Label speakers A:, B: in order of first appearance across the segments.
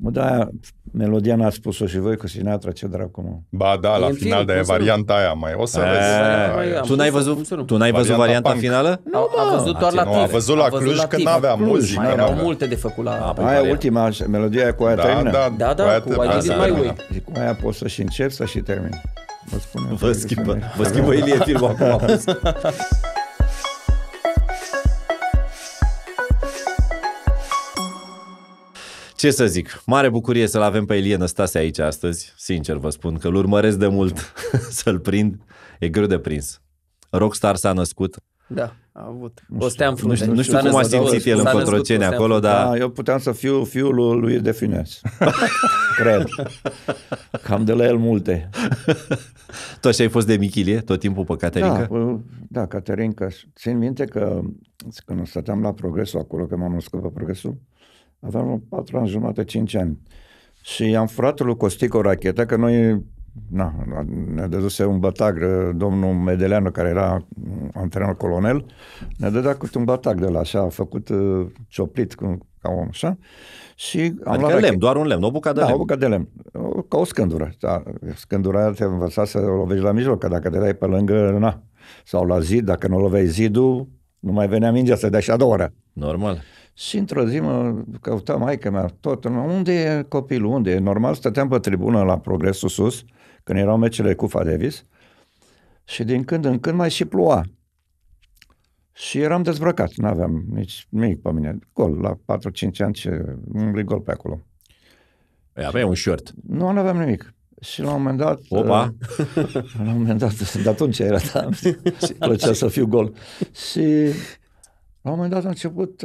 A: Mă, da, melodia n-a spus-o și voi cu Sinatra, ce dracu, mă.
B: Ba da, la e final, dar e varianta aia mai, o să vezi. Tu n-ai văzut, tu n-ai văzut varianta finală? Nu, mă. A văzut doar la tine. A văzut la Cluj că n-avea muzică. Mai erau
C: multe de făcut la... Păi aia
B: ultima,
A: melodia cu aia da, termină? Da, da, da cu I did my way. Cu aia poți să și încep să și termin. Vă, vă, schimbă,
B: vă
C: schimbă Ilie filmul acum.
D: Ce să zic, mare bucurie să-l avem pe Ilie Năstase aici astăzi, sincer vă spun, că îl urmăresc de mult să-l prind, e greu de prins. Rockstar s-a născut.
C: Da, a avut. O stea Nu știu, nu știu cum a simțit el în Cotroceni acolo, dar... Da, eu
A: puteam să fiu fiul lui de Fines. Cred. Cam de la el multe.
D: tu așa ai fost de michilie tot timpul pe Caterinca?
A: Da, da Caterinca. Țin minte că când stăteam la Progresul acolo, că m-am născut pe Progresul, aveam 4 ani jumate, 5 ani. Și am furat lui Costic o rachetă, că noi na, ne dăduse un batag, domnul Medeleanu, care era antrenor colonel, ne dădea cu un batag de la așa, a făcut uh, cioplit cu, ca om, așa. Și am adică luat lemn, doar un
D: lemn, o bucată de da, lemn. o bucată
A: de lemn, ca o scândură. Da, scândura te învăța să o lovești la mijloc, că dacă te dai pe lângă, na, sau la zid, dacă nu loveai zidul, nu mai venea mingea să dea și a doua oră. Normal. Și într-o zi mă căuta maica mea tot, unde e copilul, unde e? Normal, stăteam pe tribună la Progresul Sus, când erau meciurile cu Davis, și din când în când mai și ploua. Și eram dezbrăcat, nu aveam nici nimic pe mine. Gol, la 4-5 ani ce umbli gol pe acolo. Păi avea un short. Nu, nu aveam nimic. Și la un moment dat... Opa! Uh, la un moment dat, de atunci era, da, plăcea să fiu gol. Și la un moment dat a început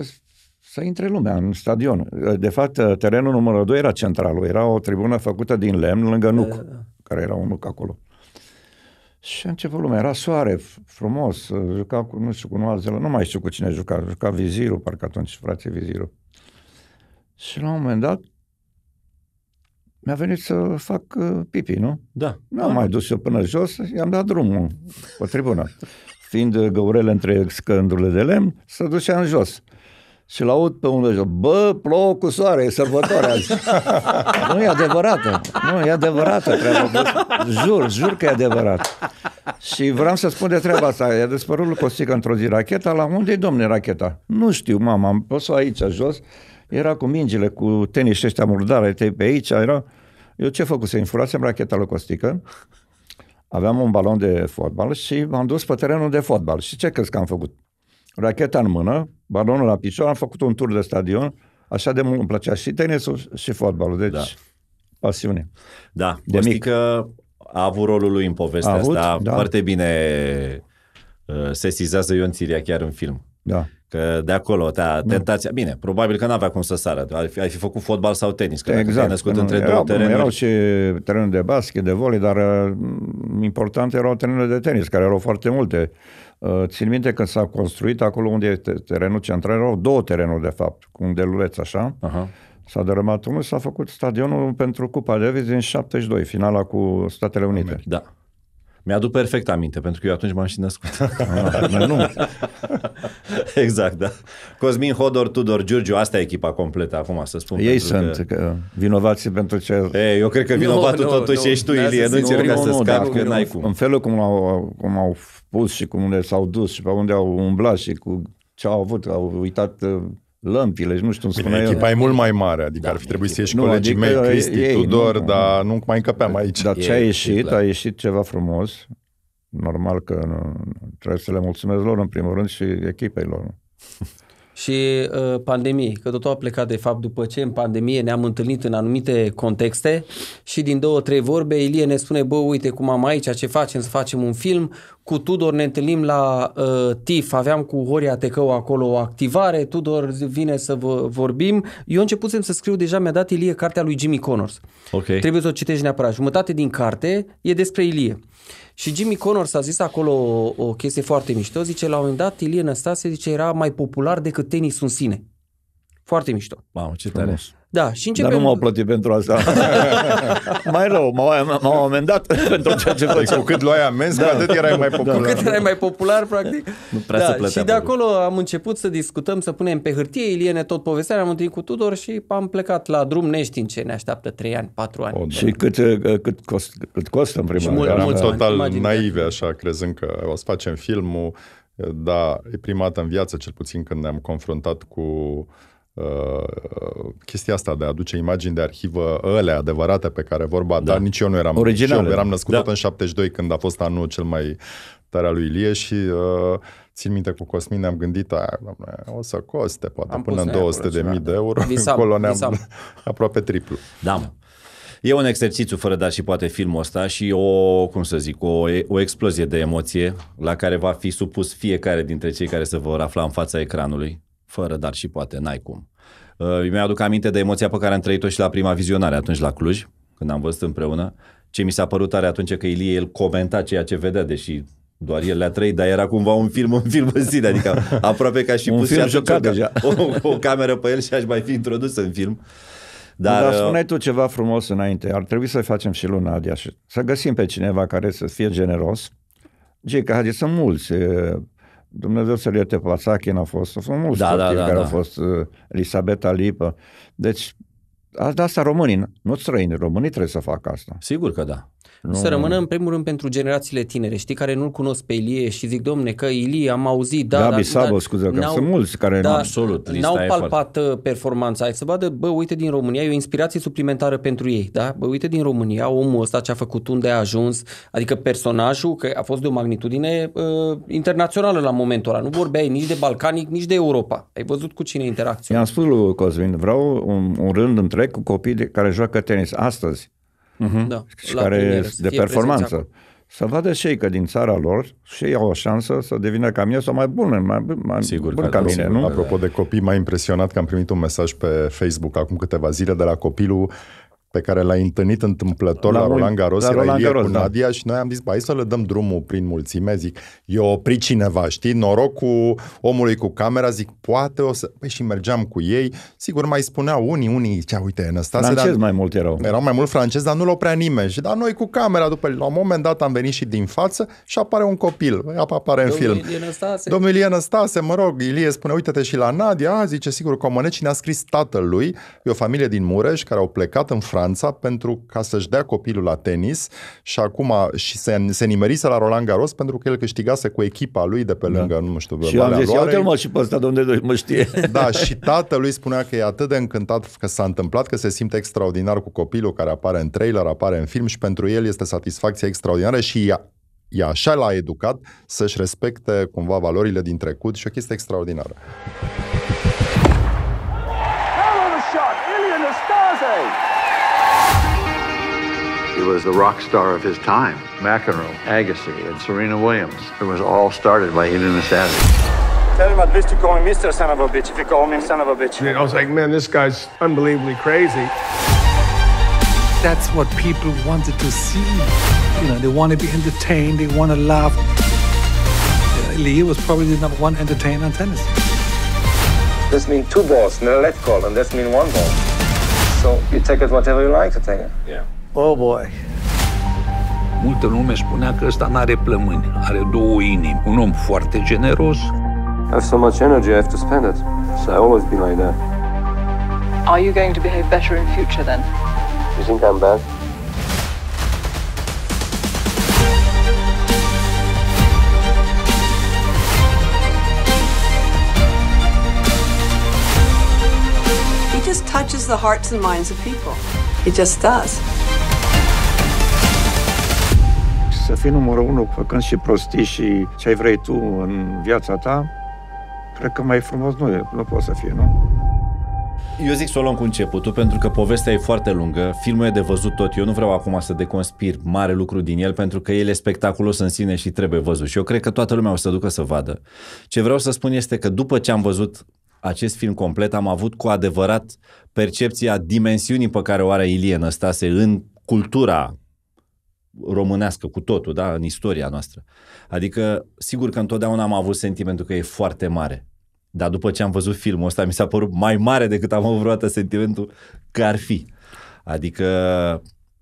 A: să intre lumea în stadion. De fapt, terenul numărul 2 era centralul, era o tribună făcută din lemn lângă nuc, da, da, da. care era un nuc acolo. Și a început lumea, era soare, frumos, juca cu, nu știu, cu Noua Zeelandă, nu mai știu cu cine juca, juca vizirul, parcă atunci, frate vizirul. Și la un moment dat, mi-a venit să fac uh, pipi, nu? Da. Nu am mai dus eu până jos, i-am dat drumul pe tribună. Fiind uh, găurele între scândurile de lemn, să ducea în jos și-l aud pe unul și bă, plouă cu soare, e sărbătoare azi. nu e adevărată, nu e adevărată treaba Bă. Jur, jur că e adevărat. Și vreau să spun de treaba asta, i-a dispărut lui Costică într-o zi racheta, la unde-i domne racheta? Nu știu, mama, am pus-o aici, jos, era cu mingile, cu tenis ăștia murdare, te pe aici, era... Eu ce făcusem? Infurasem racheta lui Costică, aveam un balon de fotbal și m-am dus pe terenul de fotbal. Și ce crezi că am făcut? racheta în mână, balonul la picior, am făcut un tur de stadion, așa de mult îmi plăcea și tenisul și fotbalul, deci da. pasiune.
D: Da, de mic. a avut rolul lui în povestea a avut, asta, da. foarte bine uh, se sizează Ion Țiria chiar în film. Da. Că de acolo, da, tentația, da. bine, probabil că n-avea cum să sară, ai fi, ai fi făcut fotbal sau tenis, că exact, te-ai născut între erau, două terenuri. Erau și
A: terenuri de basket, de volei, dar uh, important erau terenurile de tenis, care erau foarte multe. Uh, țin minte când s-a construit acolo unde e terenul central, erau două terenuri de fapt, cu un deluleț așa. Aha. S-a dărâmat unul, s-a făcut stadionul pentru Cupa Davis din 72, finala cu Statele Unite. Da.
D: Mi-aduc perfect aminte, pentru că eu atunci m-am și născut. Ah, nu. exact, da. Cosmin Hodor, Tudor, Giurgiu, asta e echipa completă acum, să spun. Ei sunt că...
A: vinovați pentru ce... Ei, eu cred că vinovatul no, totuși no, ești tu, da, Ilie, nu încerc să scapi, că n-ai cum. În felul cum au, cum au pus și cum le s-au dus și pe unde au umblat și cu ce au avut, au uitat uh, lămpile și nu știu cum spune Bine, echipa eu. e mult mai mare, adică da, ar fi trebuit să ieși nu, colegii adică mei, Cristi, ei, Tudor, nu, dar nu mai încăpeam aici. Dar ce a ieșit, a ieșit ceva frumos, normal că nu, trebuie să le mulțumesc lor în primul rând și echipei lor.
C: și uh, pandemiei, că totul a plecat de fapt după ce în pandemie ne-am întâlnit în anumite contexte și din două, trei vorbe Ilie ne spune, bă, uite cum am aici, ce facem, să facem un film, cu Tudor ne întâlnim la uh, TIF, aveam cu Horia Tecău acolo o activare, Tudor vine să vă vorbim. Eu începusem să scriu deja, mi-a dat Ilie cartea lui Jimmy Connors. Okay. Trebuie să o citești neapărat. Jumătate din carte e despre Ilie. Uh, și Jimmy Connors a zis acolo o, o chestie foarte mișto, zice, la un moment dat Ilie Năstase, zice, era mai popular decât tenisul în sine. Foarte mișto. Mamă, ce tare. Frumos. Da, și începem... Dar nu m-au plătit pentru asta.
A: mai
C: rău, m-au, m-au amendat pentru ceea ce făceam. Păi, cu cât
B: luai amenzi, da. cu atât erai mai popular. Cu cât erai
C: mai popular, practic. Nu prea da, se plătea, și de acolo am început să discutăm, să punem pe hârtie. Iliene, tot povestea, am întâlnit cu Tudor și am plecat la drum neștiind ce ne așteaptă 3 ani, 4 ani. O, da. Și cât,
B: uh, cât, cost, cât costă în primul mult, Eram total ani, da. naive, așa, crezând că o să facem filmul, dar e prima dată în viață, cel puțin când ne-am confruntat cu Uh, chestia asta de a aduce imagini de arhivă, ele adevărate pe care vorba, da. dar nici eu nu eram Originale. Eu eram da. născut da. în 72 când a fost anul cel mai tare al lui Ilie și uh, țin minte cu Cosmin ne-am gândit, aia, o să coste poate Am până în 200 de mii de euro, visam, acolo ne-am aproape
D: triplu. Da, E un exercițiu fără da și poate filmul ăsta și o, cum să zic, o, o explozie de emoție la care va fi supus fiecare dintre cei care se vor afla în fața ecranului fără dar și poate, n-ai cum. Uh, mi-aduc aminte de emoția pe care am trăit-o și la prima vizionare atunci la Cluj, când am văzut împreună. Ce mi s-a părut tare atunci că Ilie el comenta ceea ce vedea, deși doar el le-a trăit, dar era cumva un film, un film în sine, adică aproape ca și un pus film jocat deja. O, o cameră pe el și aș mai fi introdus în film. Dar, dar uh, spune
A: tu ceva frumos înainte, ar trebui să facem și luna Adia și să găsim pe cineva care să fie generos. Gica Hagi, sunt mulți uh, Dumnezeu să-l ierte, Pațachin a fost, sunt mulți da, da, da, care da. au fost, uh, Elisabeta Lipă. Deci, asta, asta românii, nu străini, românii trebuie să facă asta. Sigur că da. Nu... Să rămână
C: în primul rând pentru generațiile tinere, știi, care nu-l cunosc pe Ilie și zic, domne, că Ilie am auzit, da, Gabi dar dar scuze, că sunt mulți care da, absolut, n-au palpat foarte... Uh, performanța. Hai să vadă, bă, uite din România, e o inspirație suplimentară pentru ei, da? Bă, uite din România, omul ăsta ce a făcut, unde a ajuns, adică personajul, că a fost de o magnitudine uh, internațională la momentul ăla. Nu vorbeai nici de Balcanic, nici de Europa. Ai văzut cu cine interacționează
A: I-am spus lui Cosmin, vreau un, un rând întreg cu copii de, care joacă tenis astăzi
C: uh-huh. da, și la care premieră, de performanță.
A: Să vadă și ei că din țara lor și ei au o șansă să devină ca mine sau mai bună, mai, mai sigur, bun ca mine. Sigur, nu? Apropo
B: de copii, m-a impresionat că am primit un mesaj pe Facebook acum câteva zile de la copilul pe care l-ai întâlnit întâmplător la, la Roland Garros, la era Roland Garros, cu da. Nadia da. și noi am zis, hai să le dăm drumul prin mulțime, zic, eu opri cineva, știi, norocul omului cu camera, zic, poate o să... Păi și mergeam cu ei, sigur mai spuneau unii, unii, ce uite, Năstase... Francezi dar, mai mult erau. Erau mai mult francezi, dar nu-l prea nimeni. Și dar noi cu camera, după, la un moment dat am venit și din față și apare un copil, apare Domnul în film. Ilie Domnul Ilie Năstase, mă rog, Ilie spune, uite-te și la Nadia, zice, sigur, comăneci ne-a scris tatălui, e o familie din Mureș care au plecat în Franța Franța pentru ca să-și dea copilul la tenis și acum și se, se nimerise la Roland Garros pentru că el câștigase cu echipa lui de pe da. lângă, da. nu știu, și am zis, ia mă
A: și pe ăsta de unde mă știe.
B: Da, și tatălui spunea că e atât de încântat că s-a întâmplat, că se simte extraordinar cu copilul care apare în trailer, apare în film și pentru el este satisfacție extraordinară și ea e așa l-a educat să-și respecte cumva valorile din trecut și o chestie extraordinară. He was the rock star of his time. McEnroe,
A: Agassi, and Serena Williams. It was all started by Eden Savage. Tell him at least to call me Mr. Son of a Bitch if you call me Son of a Bitch. And I was like, man, this guy's unbelievably crazy. That's what people wanted to see. You know, they want to be entertained, they want to laugh. Uh, Lee was probably the number one entertainer on tennis. This means two balls, no let call, and this means one ball. So you take it whatever you like to take it. Yeah. Oh boy! Multă lume spunea că ăsta n-are plămâni, are două inimi. Un om foarte generos. I have so much energy, I have to spend it. So I've always been like that.
B: Are you going to behave better in future then?
C: You think I'm bad?
A: He just touches the hearts and minds of people. He just does. Să fii numărul unu făcând și prostii și ce ai vrei tu în viața ta, cred că mai frumos nu, e, nu poate să fie, nu?
D: Eu zic să o luăm cu începutul, pentru că povestea e foarte lungă, filmul e de văzut tot, eu nu vreau acum să deconspir mare lucru din el, pentru că el e spectaculos în sine și trebuie văzut și eu cred că toată lumea o să ducă să vadă. Ce vreau să spun este că după ce am văzut acest film complet, am avut cu adevărat percepția dimensiunii pe care o are Ilie Năstase în cultura românească cu totul, da, în istoria noastră. Adică, sigur că întotdeauna am avut sentimentul că e foarte mare. Dar după ce am văzut filmul ăsta, mi s-a părut mai mare decât am avut vreodată sentimentul că ar fi. Adică,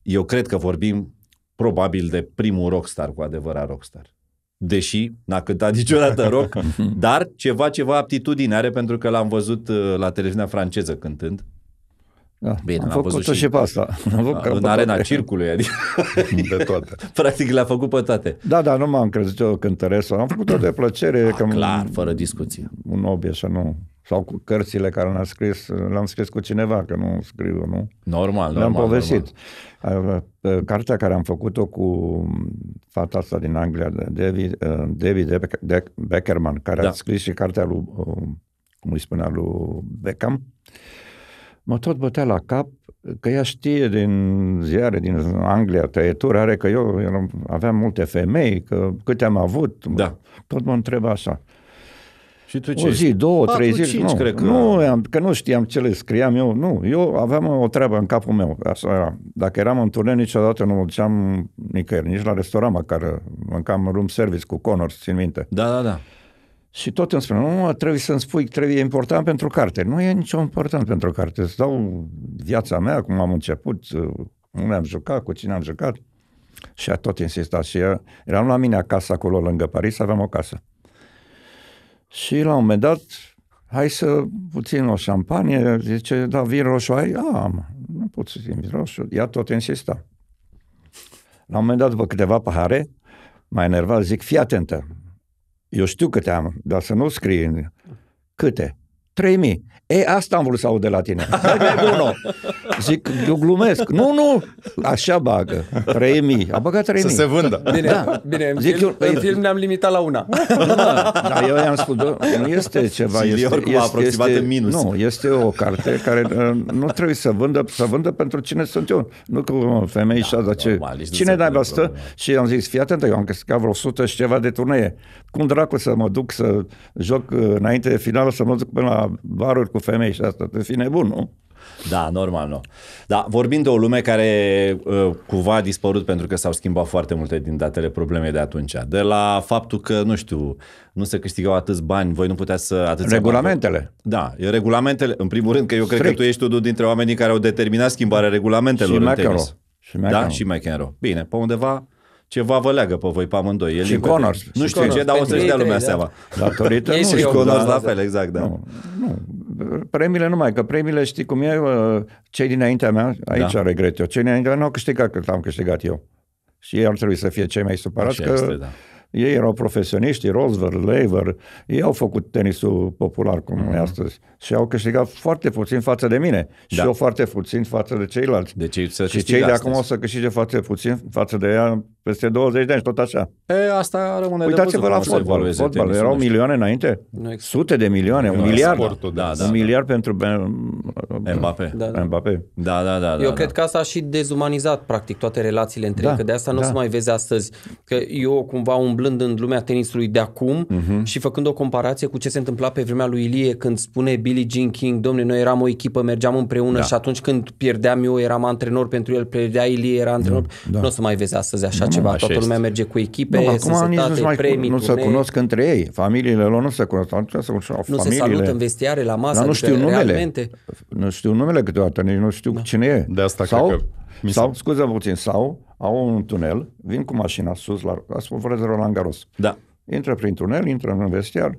D: eu cred că vorbim probabil de primul rockstar cu adevărat rockstar. Deși n-a cântat niciodată rock, dar ceva, ceva aptitudine are pentru că l-am văzut uh, la televiziunea franceză cântând
A: da, Bine, am, am făcut văzut și, și pe asta. Am făcut în arena toate.
D: circului, adică. De toate. Practic le-a făcut pe toate.
A: Da, da, nu m-am crezut eu cântăresc. Am făcut-o de plăcere. A, ah, că clar, m- fără discuție. Un obi, așa, nu. Sau cu cărțile care le-am scris, le-am scris cu cineva, că nu scriu, nu? Normal, Le-am normal, povestit. Normal. Cartea care am făcut-o cu fata asta din Anglia, David, uh, David Beckerman, care da. a scris și cartea lui, uh, cum îi spunea, lui Beckham, mă tot bătea la cap că ea știe din ziare, din Anglia, tăieturi, are că eu aveam multe femei, că câte am avut, da. tot mă întreba așa. Și tu ce? O zi, două, 4, trei zile. Nu, cred că... nu, am, că nu știam ce le scriam eu. Nu, eu aveam o treabă în capul meu. Așa era. Dacă eram în turneu, niciodată nu mă duceam nicăieri, nici la restaurant măcar. Mâncam room service cu Connors, țin minte. Da, da, da. Și tot îmi spune, nu, trebuie să-mi spui că trebuie important pentru carte. Nu e nicio important pentru carte. Îți dau viața mea, cum am început, unde am jucat, cu cine am jucat. Și a tot insistat. Și eram la mine acasă, acolo lângă Paris, aveam o casă. Și la un moment dat, hai să puțin o șampanie, zice, da, vin roșu ai? A, am, nu pot să vin roșu. Ea tot insista. La un moment dat, după câteva pahare, mai enervat, zic, fii atentă, eu știu câte am, dar să nu scrie. Câte? 3000. E, asta am vrut să aud de la tine. Bună. Zic, eu glumesc. Nu, nu, așa bagă. 3000. A băgat 3000. Să se vândă. Bine, da. bine în, Zic film, eu, în film
C: ne-am limitat la una. Da,
A: da eu i-am spus, da, nu este ceva. Silior, este, este, aproximat este, minus. Nu, este o carte care uh, nu trebuie să vândă, să vândă pentru cine sunt eu. Nu că femei da, și asta ce. Cine dai aibă stă? Și am zis, fii atent, eu am câștigat vreo 100 și ceva de turnee. Cum dracu să mă duc să joc înainte de finală, să mă duc până la la baruri cu femei și asta trebuie să fii nebun, nu?
D: Da, normal, nu. Da, vorbind de o lume care uh, cumva a dispărut pentru că s-au schimbat foarte multe din datele problemei de atunci. De la faptul că, nu știu, nu se câștigau atâți bani, voi nu puteați să... Atâți regulamentele. Bani. Da, regulamentele. În primul rând că eu cred că tu ești unul dintre oamenii care au determinat schimbarea regulamentelor și McEnroe. Și McEnroe. Da, și McEnroe. Bine, pe undeva ceva vă leagă pe voi pe
A: amândoi. El și Connors. Nu știu ce, dar o să-și dea lumea da. seama. Datorită nu. Și Connors da. la fel, exact, da. Nu, nu. Premiile numai, că premiile știi cum e, uh, cei dinaintea mea, aici da. regret eu, cei dinaintea mea nu au câștigat cât am câștigat eu. Și ei ar trebui să fie cei mai supărați Așa că este, da. ei erau profesioniști, Rosver, Lever, ei au făcut tenisul popular cum mm-hmm. e mhm. astăzi și au câștigat foarte puțin față de mine da. și eu foarte puțin față de ceilalți. Deci, și cei de acum o să câștige foarte puțin față de ea peste 20 de ani, tot așa.
D: E, asta rămâne Uitați-vă la fotbal.
A: fotbal. Erau milioane înainte? Sute de milioane,
C: un miliard. Sportul, da, da, un da. miliard
A: da. pentru Mbappé. Da, da. Mbappé. Da, da, da.
D: da eu da, cred da.
C: că asta a și dezumanizat, practic, toate relațiile între da, că de asta da. nu se mai vezi astăzi. Că eu, cumva, umblând în lumea tenisului de acum mhm. și făcând o comparație cu ce se întâmpla pe vremea lui Ilie când spune Billy Jean King, domne, noi eram o echipă, mergeam împreună da. și atunci când pierdeam eu, eram antrenor pentru el, pierdea Ilie, era antrenor. Da. da. Nu o să mai vezi astăzi așa ceva toată lumea este. merge cu echipe, nu, acum sunt nici nu mai, premii, nu se cunosc
A: între ei, familiile lor nu se cunosc, nu se, cunosc, nu se salută în vestiare la masă, Dar nu adică știu numele, realmente... nu știu numele câteodată, nici nu știu da. cine e. De asta sau, cred că mi sau, scuze puțin, sau au un tunel, vin cu mașina sus, la, asta vorbesc de Roland Garros. Da. Intră prin tunel, intră în vestiar,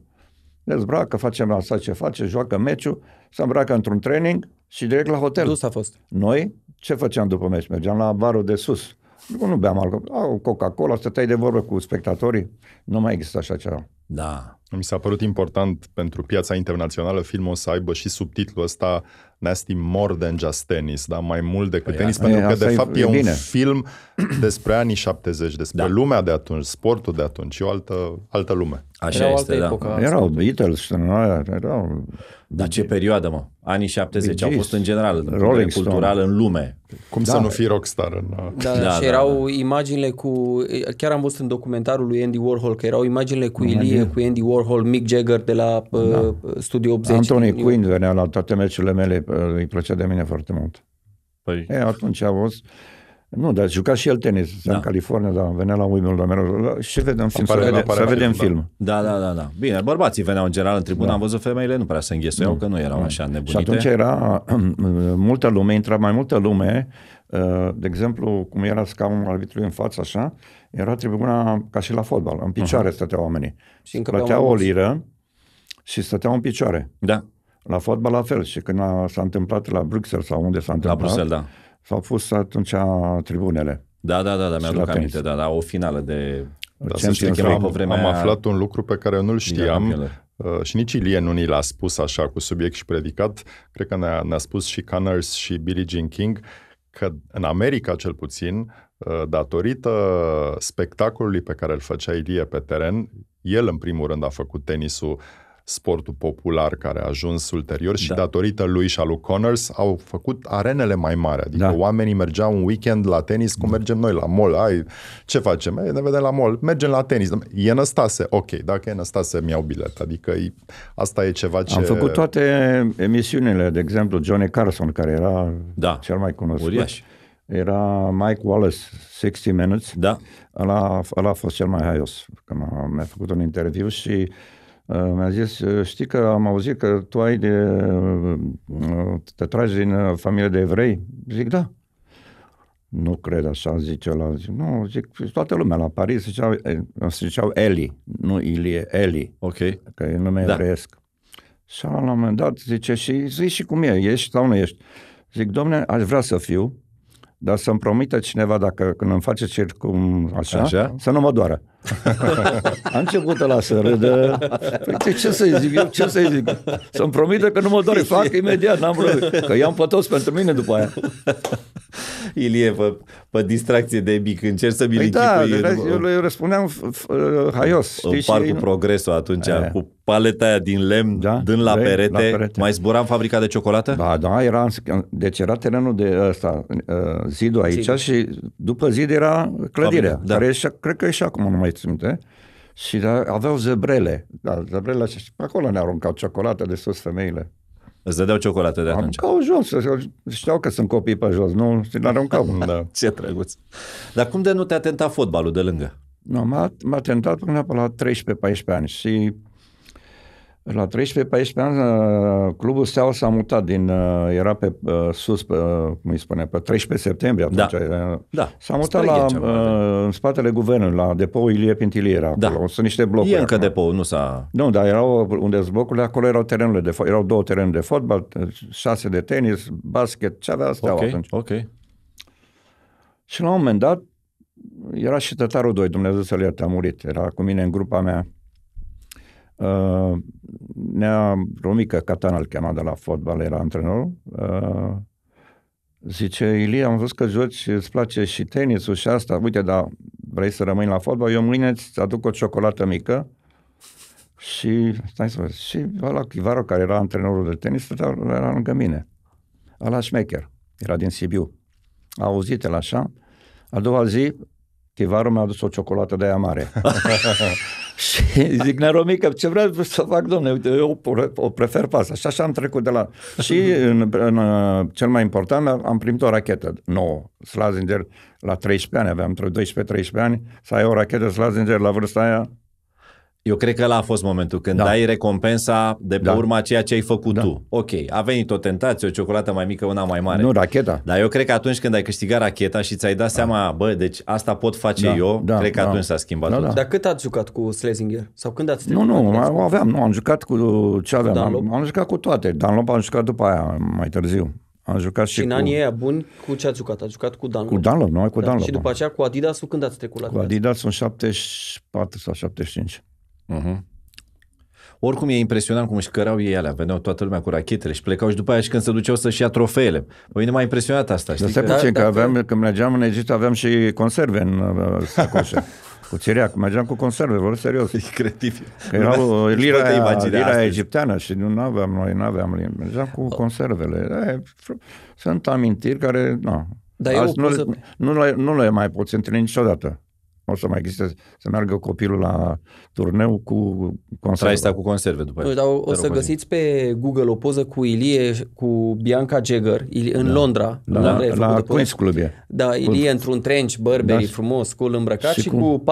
A: le zbracă, facem asta ce face, joacă meciul, se îmbracă într-un training și direct la hotel. Dus a fost. Noi ce făceam după meci? Mergeam la barul de sus. Eu nu beam alcool. Coca-Cola, stăteai de vorbă cu
B: spectatorii. Nu mai există așa ceva. Da. Mi s-a părut important pentru piața internațională filmul să aibă și subtitlul ăsta Nasty More Than Just Tennis, da? mai mult decât păi, tenis, da. pentru că de fapt e, e un film despre anii 70, despre da. lumea de atunci, sportul de atunci, e o altă, altă lume. Așa era este, da. Epoca, erau
A: Beatles, erau dar ce
B: perioadă, mă? Anii 70 au fost în general, în cultural, în lume. Cum da. să nu fii rockstar în... Da, da, da și da, erau
C: da, da. imaginile cu... Chiar am văzut în documentarul lui Andy Warhol că erau imaginile cu Ilie, cu Andy Warhol, Mick Jagger de la uh, da. uh, Studio 80. Anthony Quinn
A: venea la toate meciurile mele, uh, îi plăcea de mine foarte mult. Păi... E, atunci a fost... Avut nu, dar juca și el tenis da. în California, da, venea la Wimbledon mereu. Și vedem film, apare, să, vede, apare să vedem da. film.
D: Da, da, da, da. Bine, bărbații veneau în general în tribună, da. am văzut femeile, nu prea se înghesuiau, nu. Mm. că nu erau da. așa nebunite. Și atunci
A: era multă lume, intra mai multă lume, uh, de exemplu, cum era scaunul arbitrului în față, așa, era tribuna ca și la fotbal, în picioare uh-huh. stăteau oamenii. Și Plăteau o liră și stăteau în picioare. Da. La fotbal la fel și când a, s-a întâmplat la Bruxelles sau unde s-a întâmplat, la Bruxelles, da s-au pus atunci tribunele.
D: Da, da, da, da mi-aduc aminte, da, da, o finală de
B: da, să că am, vremea... am aflat un lucru pe care nu-l știam uh, și nici Ilie nu ni l-a spus așa cu subiect și predicat, cred că ne-a, ne spus și Connors și Billie Jean King că în America cel puțin, uh, datorită spectacolului pe care îl făcea Ilie pe teren, el în primul rând a făcut tenisul uh, sportul popular care a ajuns ulterior și da. datorită lui și a lui Connors au făcut arenele mai mari. Adică da. oamenii mergeau un weekend la tenis cum da. mergem noi la mall. Ai, ce facem? Ne vedem la mall. Mergem la tenis. E năstase. Ok, dacă e năstase, mi iau bilet. Adică e, asta e ceva ce... Am făcut toate
A: emisiunile. De exemplu, Johnny Carson, care era da. cel mai cunoscut. Uriaș era Mike Wallace, 60 Minutes. Da. Ăla, ăla a fost cel mai haios. Când mi-a făcut un interviu și uh, Uh, mi-a zis, uh, știi că am auzit că tu ai de, uh, te tragi din familie de evrei? Zic, da. Nu cred așa, zice ăla. Zic, nu, zic, toată lumea la Paris se ziceau, eh, se ziceau Eli, nu Ilie, Eli. Ok. Că e nume da. evreiesc. Și la un moment dat zice, și zici și cum e, ești sau nu ești? Zic, domne, aș vrea să fiu, dar să-mi promită cineva dacă când îmi face circum așa, așa? să nu mă doară. a început la să râdă. Păi ce să-i zic eu, ce să-i zic? Să-mi promită că nu mă doare, fac imediat, n-am vrut Că i-am pătos pentru mine după aia.
D: Ilie, pe, pe distracție de mic, încerc să mi păi da, eu, eu
A: le răspuneam haios. În par cu progresul
D: atunci, aia. cu paleta aia din lemn, da, dând la, vei, perete, la perete.
A: Mai zbura în fabrica de ciocolată? Da, da, era, deci era terenul de ăsta, uh, zidul aici Zid. și după zid era clădirea, Fabrica, da. care cred că e și acum, nu mai țin minte. Și da, aveau zebrele. Da, zebrele și acolo ne aruncau ciocolată de sus femeile. Îți dădeau ciocolată de atunci? Aruncau jos. Știau că sunt copii pe jos. Nu,
D: și ne aruncau. da. Ce drăguț. Dar cum de nu te-a tentat fotbalul de lângă?
A: Nu, m-a, m-a tentat până la 13-14 ani și la 13-14 ani, uh, clubul Steaua s-a mutat din, uh, era pe uh, sus, pe, cum îi spune, pe 13 septembrie da. atunci. Da. da. S-a mutat la, în spatele guvernului, la depou Ilie Pintilie era da. acolo. Sunt niște blocuri. E încă acolo. depou, nu s-a... Nu, dar erau unde sunt blocurile, acolo erau terenurile de fo- erau două terenuri de fotbal, șase de tenis, basket, ce avea Steaua okay, atunci. Ok, Și la un moment dat, era și tătarul 2, Dumnezeu să-l ierte, a murit. Era cu mine în grupa mea Uh, nea romica Catan îl chema de la fotbal, era antrenor Uh, zice, Ilie, am văzut că joci, îți place și tenisul și asta. Uite, dar vrei să rămâi la fotbal? Eu mâine îți aduc o ciocolată mică. Și, stai să vezi, și ăla Chivaro, care era antrenorul de tenis, era lângă mine. ala șmecher, era din Sibiu. A auzit el așa. A doua zi, Chivaro mi-a adus o ciocolată de aia mare. Și zic, Neromică, ce vrei să fac, domne? Uite, eu o prefer pe asta. Și așa am trecut de la... Și în, în, uh, cel mai important, am primit o rachetă nouă, Slazinger, la 13 ani, aveam între 12-13 ani, să ai o rachetă Slazinger la vârsta aia, eu cred că ăla a fost momentul când da. dai recompensa de pe da. urma
D: ceea ce ai făcut da. tu. Ok, a venit o tentație, o ciocolată mai mică, una mai mare. Nu, racheta. Dar eu cred că atunci când ai câștigat racheta și ți-ai dat da. seama, bă, deci asta pot face da. eu, da. cred că da. atunci s-a schimbat da, tot. Da. Dar
C: cât ați jucat cu Slezinger? Sau când ați Nu, nu, aveam, nu,
A: am jucat cu ce aveam. Am, am jucat cu toate. Dunlop am jucat după aia, mai târziu. Am jucat și, și în cu... anii
C: aia buni, cu ce ați jucat? Ați jucat cu Danlop? Cu Danlop, nu, cu da. Dunlop. Și da. după aceea cu Adidas, când ați trecut la Cu
A: Adidas sunt 74 sau 75. Uh-huh.
D: Oricum e impresionant cum își cărau ei alea, veneau toată lumea cu rachetele și plecau și după aia și când se duceau să-și ia trofeele. Pe mine m-a impresionat asta. Știi? Dar stai puțin, că, da, că da, aveam,
A: da. când mergeam în Egipt aveam și conserve în uh, sacoșe. cu țiriac, mergeam cu conserve, vorbesc serios. E creativ. Că erau lira, aia, lira egipteană și nu aveam noi, nu aveam mergeam cu conservele. sunt amintiri care, nu. da, azi nu, să... nu, le, nu le mai poți întâlni niciodată o să mai există, să meargă copilul la turneu cu conserve. Traista cu conserve
C: după aceea. Păi, o, o să găsiți pe Google o poză cu Ilie, cu Bianca Jagger, Ilie, în da. Londra. Da, la, la, la Queen's
A: Club e. Da, Ilie cu...
C: într-un trench Burberry da. frumos, cool îmbrăcat și, și cu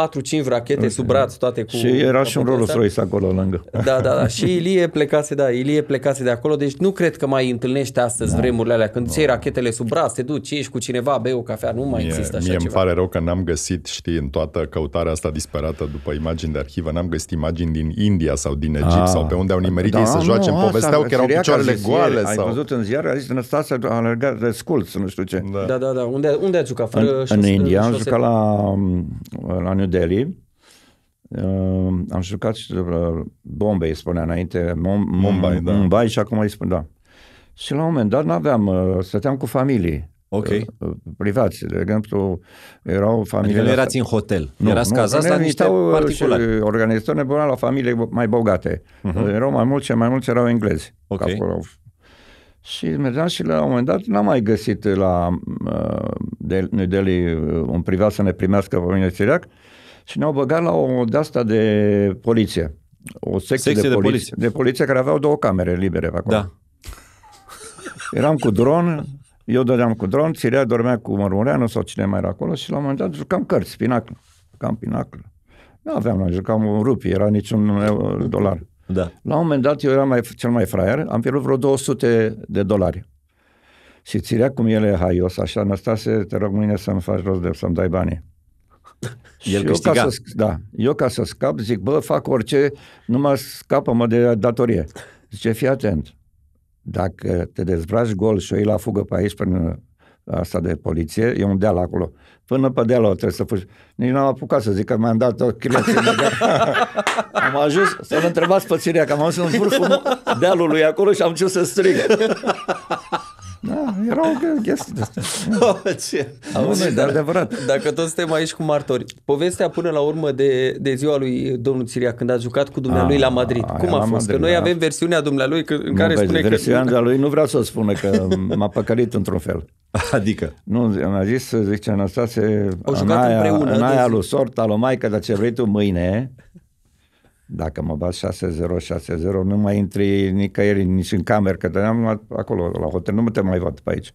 C: 4-5 rachete okay. sub braț, toate cu... Și era și un Rolls Royce
A: acolo lângă. Da, da, da. Și
C: Ilie plecase, da, Ilie plecase de acolo, deci nu cred că mai întâlnești astăzi da. vremurile alea. Când da. ți rachetele sub braț, te duci, ești cu cineva, bei o cafea, nu mai mie, există așa mie ceva. îmi
B: pare rău că n-am găsit, știi, în toată căutarea asta disperată după imagini de arhivă, n-am găsit imagini din India sau din Egipt ah. sau pe unde au nimerit da, ei să nu, joace, îmi povesteau că erau picioarele goale. Ai văzut în ziar, a
A: zis, Năstase a alergat de sculț, nu știu ce. Da, da,
C: da, da unde unde ați jucat? Fără în, șos, în India, am jucat
A: la, mm, la New Delhi. Uh, am jucat și la uh, Bombay, spunea înainte, Mom- Mumbai, da. Mumbai și acum îi spun, da. Și la un moment dat n-aveam, uh, stăteam cu familii. Ok. Uh, uh, privați, de exemplu, erau familii. Adică nu erați în hotel, nu, erați nu, cazați la niște particulari. Organizatori la familii mai bogate. Uh-huh. Erau mai mulți și mai mulți erau englezi. Ok. Acolo și mergeam și la un moment dat n-am mai găsit la uh, de, New uh, un privat să ne primească pe mine țiriac și ne-au băgat la o de-asta de poliție. O secție, secție de, poliție, de poliție. De poliție care aveau două camere libere pe acolo. Da. Eram cu dron, eu dădeam cu dron, țiriac dormea cu Mărmureanu sau cine mai era acolo și la un moment dat jucam cărți, pinaclă. Jucam pinaclă. Nu aveam, jucam un rupi, era niciun uh, dolar. Da. La un moment dat, eu eram mai, cel mai fraier, am pierdut vreo 200 de dolari. Și țirea cum el e haios, așa, Năstase, te rog mâine să-mi faci rost de să-mi dai banii. El eu ca, să, da, eu ca să scap, zic, bă, fac orice, nu mă scapă mă de datorie. Zice, fii atent, dacă te dezbraci gol și o iei la fugă pe aici, prin asta de poliție, e un deal acolo. Până pe dealul trebuie să fugi. Nici n-am apucat să zic că mi-am dat o chileție. am ajuns să-l întrebați pățirea, că am ajuns în vârful dealului
C: acolo și am început să strig.
A: Da, era o chestie de oh,
C: Ce? Auzi, de adevărat. Dacă toți suntem aici cu martori, povestea până la urmă de, de ziua lui domnul Țiria, când a jucat cu dumnealui a, la Madrid. Cum a fost? Madrid, că noi da. avem versiunea dumnealui în care nu, spune că... Versiunea
A: lui nu vreau să o spună, că m-a păcălit într-un fel. Adică? Nu, mi-a zis, zice Anastase, o jucat în aia, împreună, în deci- aia lui sorta, lui maică, dar ce vrei tu mâine, dacă mă bat 6-0, 6-0, nu mai intri nicăieri, nici în cameră, că am acolo, la hotel, nu mă te mai văd pe aici.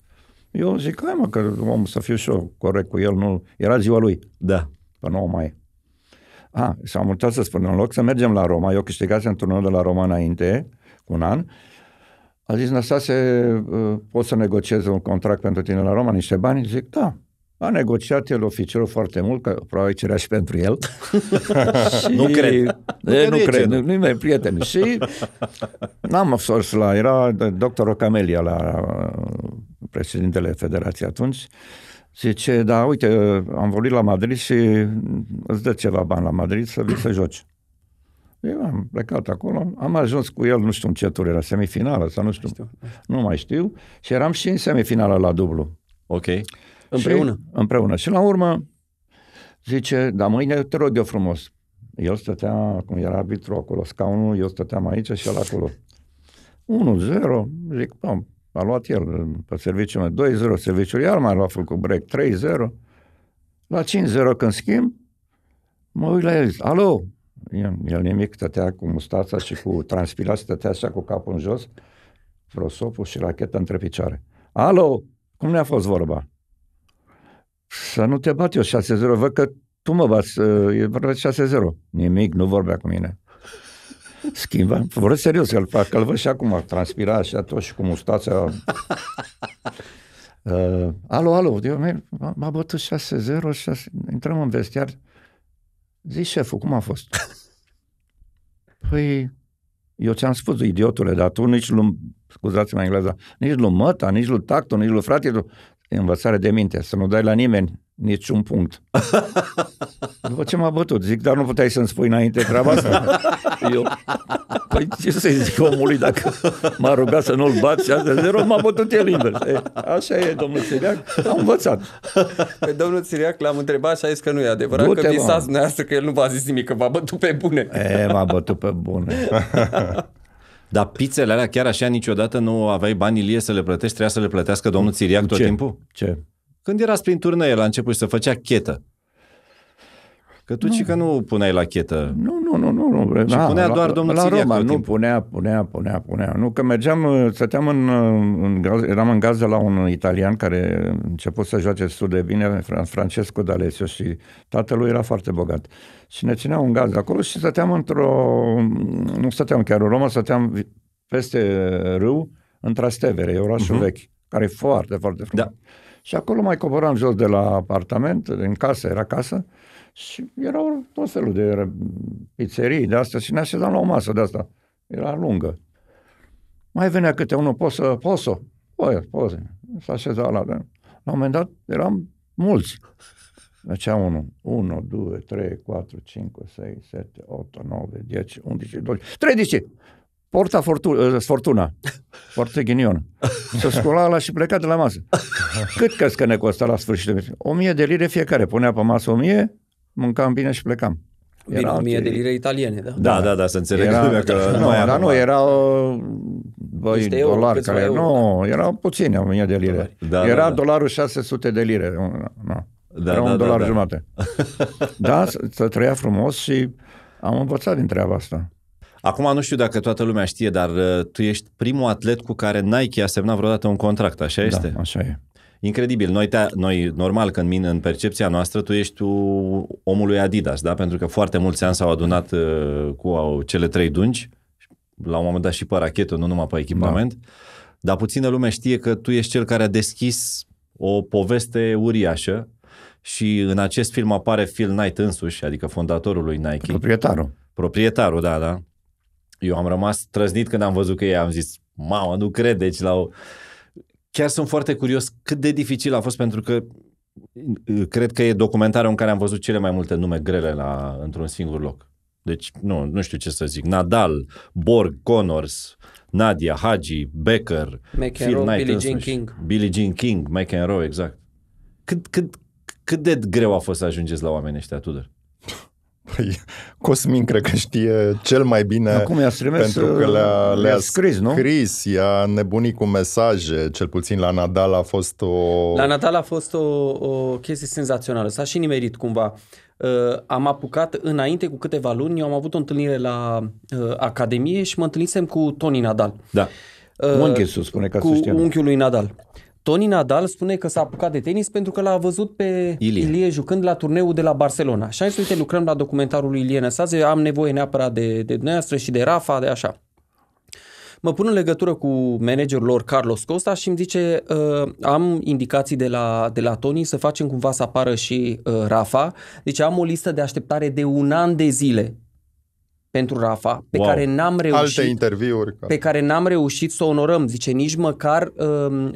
A: Eu zic, hai mă, că om să fiu și eu corect cu el, nu... Era ziua lui. Da. Pe păi 9 mai. Ah, a, și am uitat să spun, în loc să mergem la Roma, eu câștigasem turnul de la Roma înainte, cu un an, a zis, Năstase, uh, pot să negociez un contract pentru tine la Roma, niște bani? Zic, da. A negociat el oficial foarte mult, că probabil cerea și pentru el. și... Nu cred. E, nu, nu cred, nu, nu mai prieten. și n-am sors la, era doctor Camelia la uh, președintele federației atunci. Zice, da, uite, am vorbit la Madrid și îți dă ceva bani la Madrid să vii să joci. Eu am plecat acolo, am ajuns cu el, nu știu în ce tur era, semifinală sau nu știu, nu, știu. nu mai știu, și eram și în semifinală la dublu. Ok. Împreună? Și, împreună. Și la urmă zice, da mâine te rog eu frumos. El stătea, cum era arbitru acolo, scaunul, eu stăteam aici și el acolo. 1-0, zic, pam, a luat el pe serviciul meu 2-0 serviciul, iar mai a luat cu break 3-0. La 5-0 când schimb, mă uit la el, zic, alo, el nimic, stătea cu mustața și cu transpirat, stătea așa cu capul în jos, prosopul și racheta între picioare. Alo, cum ne-a fost vorba? să nu te bat eu 6-0, văd că tu mă bați, ă, e vorba 6-0. Nimic, nu vorbea cu mine. Schimba, vorbesc serios că l că îl văd și acum, transpira așa tot și cu mustața. Uh, alo, alo, eu m-a, m-a bătut 6-0, 6... intrăm în vestiar. Zi șeful, cum a fost? păi, eu ți-am spus, idiotule, dar tu nici lui, scuzați-mă engleza, nici lui Măta, nici lui tactul, nici lui frate, învățare de minte, să nu dai la nimeni niciun punct. După ce m-a bătut, zic, dar nu puteai să-mi spui înainte treaba asta. Eu, păi ce să-i zic omului dacă m-a rugat să nu-l bat și asta, de m-a bătut el liber. E, așa e, domnul Țiriac, am învățat.
C: Pe domnul Țiriac l-am întrebat și a zis că nu e adevărat, Du-te, că visați dumneavoastră că el nu v-a zis nimic, că v-a bătut pe bune.
D: E, m-a bătut pe bune. Dar pizzele alea chiar așa niciodată nu aveai bani Ilie să le plătești, trebuia să le plătească domnul Țiriac tot timpul? Ce? Când era prin turnee, la început să făcea chetă. Că tu și că nu puneai la chetă. Nu,
A: nu, nu. nu, nu. Și da, punea la, doar domnul La Roma, nu, punea, punea, punea, punea. Nu, că mergeam, uh, stăteam în, uh, în gaz, eram în gază la un italian care început să joace destul de bine, Francesco D'Alessio, și tatălui era foarte bogat. Și ne țineau un gaz acolo și stăteam într-o... Nu stăteam chiar în Roma, stăteam peste râu, în Trastevere, e orașul uh-huh. vechi, care e foarte, foarte da. frumos. Da. Și acolo mai coboram jos de la apartament, în casă, era casă, și erau tot felul de pizzerii de astea și ne așezam la o masă de asta. Era lungă. Mai venea câte unul, poți să, poți să, poți, poți. să. a la... La un moment dat eram mulți. Făcea unul, 1, 2, 3, 4, 5, 6, 7, 8, 9, 10, 11, 12, 13. Porta fortu- ă, Fortuna, Porta Ghinion. Se scola la și pleca de la masă. Cât crezi că ne costa la sfârșitul? O mie de lire fiecare. Punea pe masă o mie, mâncam bine și plecam. Bine, era
C: o mie de lire italiene, da? Da, da, da, să înțeleg era, că, că nu, era, nu, era
A: băi, dolari care, euro, nu, da. erau puține, o mie de lire. Da, era da, da. dolarul 600 de lire, da, da, era da, un da, dolar da, jumate. da, să trăia frumos și am învățat din treaba asta.
D: Acum nu știu dacă toată lumea știe, dar uh, tu ești primul atlet cu care Nike a semnat vreodată un contract, așa da, este? așa e. Incredibil. Noi, te, noi normal, când mine, în percepția noastră, tu ești tu omului Adidas, da? Pentru că foarte mulți ani s-au adunat uh, cu au, cele trei dungi, la un moment dat și pe rachetă, nu numai pe echipament, da. dar puțină lume știe că tu ești cel care a deschis o poveste uriașă și în acest film apare Phil Knight însuși, adică fondatorul lui Nike.
A: Proprietarul.
D: Proprietarul, da, da. Eu am rămas trăznit când am văzut că ei am zis, mamă, nu credeți deci la o... Chiar sunt foarte curios cât de dificil a fost pentru că uh, cred că e documentarul în care am văzut cele mai multe nume grele la, într-un singur loc. Deci, nu, nu știu ce să zic. Nadal, Borg, Connors, Nadia, Hagi, Becker, McEnroe, Phil Knight, Billie Jean King. Billie Jean King, McEnroe, exact. Cât, cât, cât de greu a fost să ajungeți la oamenii ăștia, Tudor?
B: Păi, Cosmin cred că știe cel mai bine Acum i-a trimis, pentru uh, că le-a, le scris, scris, nu? scris, i-a nebunit cu mesaje, cel puțin la Nadal a fost o... La Nadal a fost
C: o, o chestie senzațională, s-a și nimerit cumva. Uh, am apucat înainte cu câteva luni, eu am avut o întâlnire la uh, Academie și mă întâlnisem cu Toni Nadal. Da. Uh, Unchiul spune ca cu să știam. unchiul lui Nadal. Toni Nadal spune că s-a apucat de tenis pentru că l-a văzut pe Ilie, Ilie jucând la turneul de la Barcelona. Și a uite, lucrăm la documentarul lui Ilie Năsaze, am nevoie neapărat de, de dumneavoastră și de Rafa, de așa. Mă pun în legătură cu managerul lor, Carlos Costa, și îmi zice, uh, am indicații de la, de la Tony să facem cumva să apară și uh, Rafa. Deci am o listă de așteptare de un an de zile pentru Rafa, pe wow. care n-am reușit. Alte
B: interviuri. Care... Pe
C: care n-am reușit să onorăm, zice, nici măcar uh,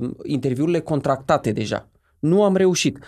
C: uh, interviurile contractate deja. Nu am reușit.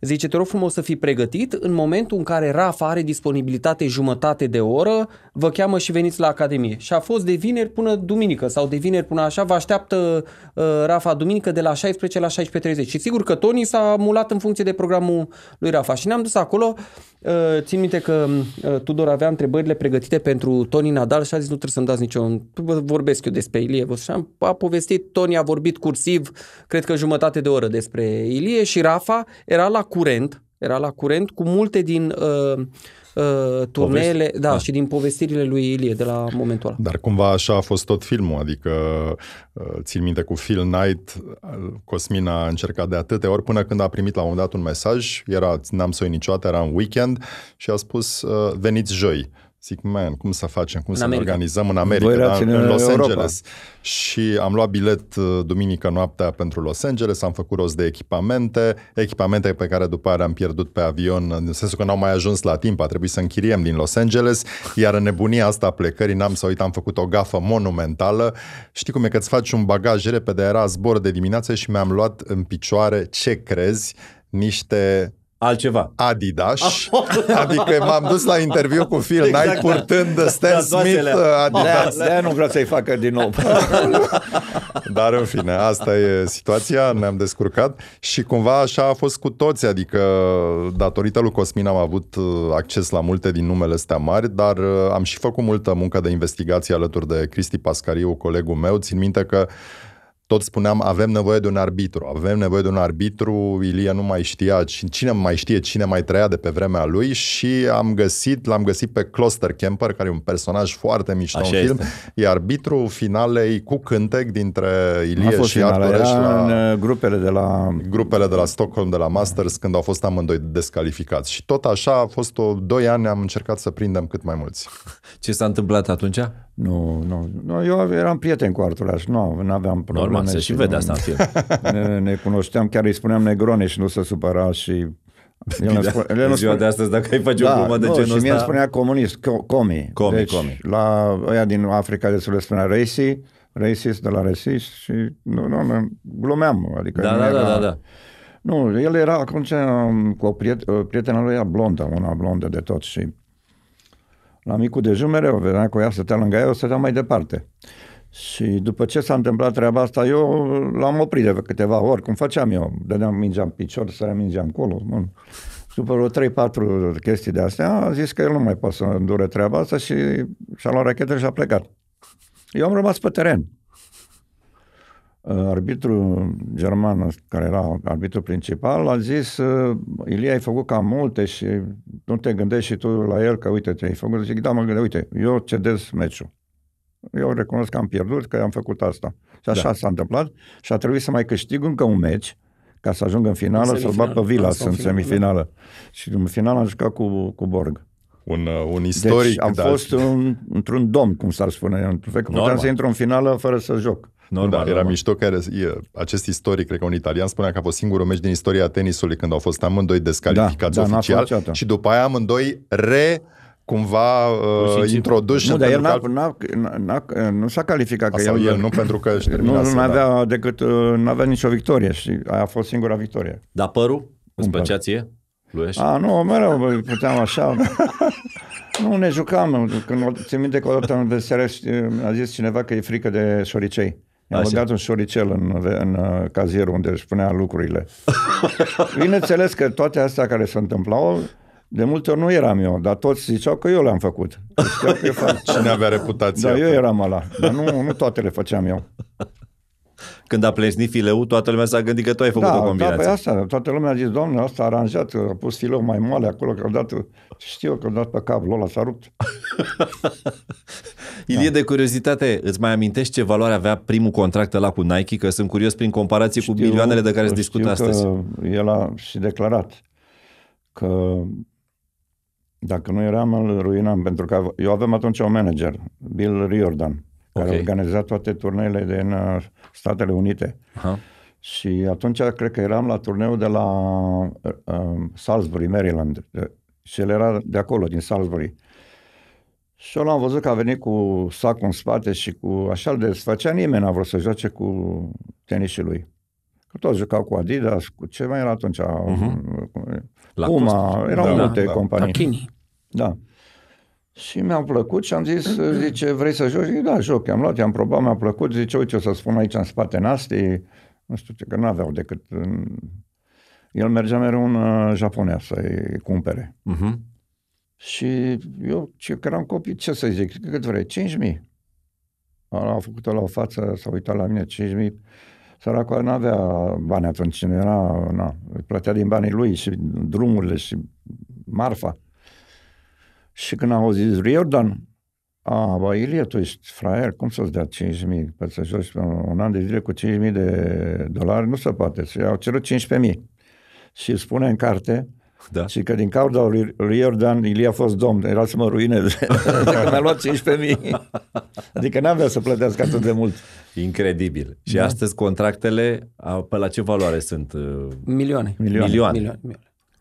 C: Zice, te rog frumos să fii pregătit în momentul în care Rafa are disponibilitate jumătate de oră, vă cheamă și veniți la Academie. Și a fost de vineri până duminică sau de vineri până așa, vă așteaptă uh, Rafa duminică de la 16 la 16.30. Și sigur că Tony s-a mulat în funcție de programul lui Rafa. Și ne-am dus acolo, uh, Uh, țin minte că uh, Tudor avea întrebările pregătite pentru Tony Nadal și a zis nu trebuie să-mi dați niciun... Vorbesc eu despre Ilie. Și am, a povestit, Tony a vorbit cursiv, cred că jumătate de oră despre Ilie și Rafa era la curent era la curent cu multe din uh, uh, turnele Povesti? da, da. și din povestirile lui Ilie de la momentul ăla.
B: Dar cumva așa a fost tot filmul, adică uh, țin minte cu Phil Knight, Cosmina a încercat de atâtea ori până când a primit la un moment dat un mesaj, era N-am să niciodată, era în weekend și a spus uh, veniți joi zic, man, cum să facem, cum în să America. ne organizăm în America, dar în, în Los Europa. Angeles. Și am luat bilet uh, duminică noaptea pentru Los Angeles, am făcut rost de echipamente, echipamente pe care după aia am pierdut pe avion, în sensul că n-au mai ajuns la timp, a trebuit să închiriem din Los Angeles, iar în nebunia asta a plecării, n-am să uit, am făcut o gafă monumentală. Știi cum e că îți faci un bagaj repede, era zbor de dimineață și mi-am luat în picioare, ce crezi, niște altceva. Adidas. Ah. adică m-am dus la interviu cu Phil exact, Knight purtând da, Stan da, Smith da, Adidas. Da, nu vreau să-i facă din nou. Dar în fine, asta e situația, ne-am descurcat și cumva așa a fost cu toți, adică datorită lui Cosmin am avut uh, acces la multe din numele astea mari, dar uh, am și făcut multă muncă de investigație alături de Cristi Pascariu, colegul meu. Țin minte că uh, tot spuneam, avem nevoie de un arbitru, avem nevoie de un arbitru, Ilie nu mai știa, cine mai știe cine mai trăia de pe vremea lui și am găsit, l-am găsit pe Cluster Camper, care e un personaj foarte mișto Așa în film, este. e arbitru finalei cu cântec dintre Ilie și Artur La... în uh, grupele de la... Grupele de la Stockholm, de la Masters, când au fost amândoi descalificați. Și tot așa a fost o, doi ani am încercat să prindem cât mai mulți.
D: Ce s-a întâmplat atunci?
A: Nu, nu, nu, eu eram prieten cu Arturaș, nu, nu aveam probleme. Normal, se și, vede nu, asta în film. Ne, ne cunoșteam, chiar îi spuneam negrone și nu se supăra și el da, spune, el ziua spune, de astăzi, dacă ai face da, o glumă de nu, genul ăsta... și mie îmi spunea comunist, co- comi. Comi, deci, comi. La ăia din Africa de Sud le spunea racist, racist de la racist și nu, nu, nu glumeam. Adică da, da, era, da, da, da. Nu, el era atunci um, cu o priet- prietena lui, era blondă, una blondă de tot și la micul dejun mereu, vedeam că ea stătea lângă ea, o stătea mai departe. Și după ce s-a întâmplat treaba asta, eu l-am oprit de câteva ori, cum făceam eu. Dădeam mingea în picior, să mingea în colo. Bun. După vreo 3-4 chestii de astea, a zis că el nu mai poate să îndure treaba asta și și-a luat rachetă și a plecat. Eu am rămas pe teren. Uh, arbitru german, care era arbitru principal, a zis, uh, Ilie, ai făcut cam multe și nu te gândești și tu la el că, uite, te-ai făcut. Zic, da, mă gândesc, uite, eu cedez meciul. Eu recunosc că am pierdut, că am făcut asta. Și așa da. s-a întâmplat și a trebuit să mai câștig încă un meci ca să ajung în finală, să-l bat pe Vilas în da, da. semifinală. Și în final am jucat cu, cu Borg un, uh,
B: un deci istoric. Deci am da. fost un, într-un dom, cum s-ar spune, pentru că puteam să intru
A: în finală fără să
B: joc. Normal, da, era normal. mișto care, acest istoric, cred că un italian, spunea că a fost singurul meci din istoria tenisului când au fost amândoi descalificați da, da oficial da, și după aia amândoi re cumva uh, introduși. Nu, dar el n-a, n-a, n-a, nu s-a calificat. Asta că el, el nu,
A: pentru că își Nu, nu da. avea da. decât, uh, nu avea nicio victorie și aia a fost singura victorie. da
D: părul? Îți plăcea ție? Luiești? A, nu,
A: mereu puteam așa. nu, ne jucam. Când țin minte că odată în veserești, uh, a zis cineva că e frică de șoricei. I-am Așa. băgat un șoricel în, în uh, cazierul unde își punea lucrurile. Bineînțeles că toate astea care se întâmplau, de multe ori nu eram eu, dar toți ziceau că eu le-am făcut. Că
B: deci, eu fac... Cine avea reputația? Dar eu
A: eram ăla, dar nu, nu toate le făceam eu.
D: Când a plesnit fileul, toată lumea s-a gândit că tu ai făcut da, o da, combinație. Da, păi
A: asta, toată lumea a zis, domnule, asta a aranjat, a pus fileul mai moale acolo, că a dat, știu că a dat pe cap, ăla s-a rupt.
D: Da. Ilie, da. de curiozitate, îți mai amintești ce valoare avea primul contract la cu Nike? Că sunt curios prin comparație știu, cu milioanele de care se discută astăzi.
A: el a și declarat că dacă nu eram, îl ruinam, pentru că eu aveam atunci un manager, Bill Riordan, care okay. organizat toate turneele din uh, Statele Unite. Aha. Și atunci cred că eram la turneu de la uh, uh Salisbury, Maryland. Și el era de acolo, din Salisbury. Și eu l-am văzut că a venit cu sacul în spate și cu așa de desfăcea, nimeni n-a vrut să joace cu tenisul lui. Că toți jucau cu Adidas, cu ce mai era atunci, uh-huh. Puma, erau da, multe da, companii. Tachini. Da. Și mi-a plăcut și am zis, zice, vrei să joci? Zic, da, joc, am luat, i-am probat, mi-a plăcut, zice, uite, o să spun aici în spate nasti. nu știu ce, că n-aveau decât... El mergea mereu în uh, japonez să-i cumpere. Uh-huh. Și eu, ce că eram copii, ce să zic, cât vrei, 5.000. A făcut-o la o față, s-a uitat la mine, 5.000. Săracul nu avea bani atunci, nu era, na, îi plătea din banii lui și drumurile și marfa. Și când au zis Riordan, a, bă, Ilie, tu ești fraier, cum să-ți dea 5.000? Păi să joci un an de zile cu 5.000 de dolari, nu se poate. Și au cerut 15.000. Și spune în carte da. Și că din cauza lui Iordan, Ilie a fost domn. Era să mă ruineze, Adică mi-a luat 15.000. Adică n-avea să plătească atât de mult.
D: Incredibil. Și da. astăzi contractele, pe la ce valoare sunt? Uh, milioane. Milioane. Milioane. Milioane.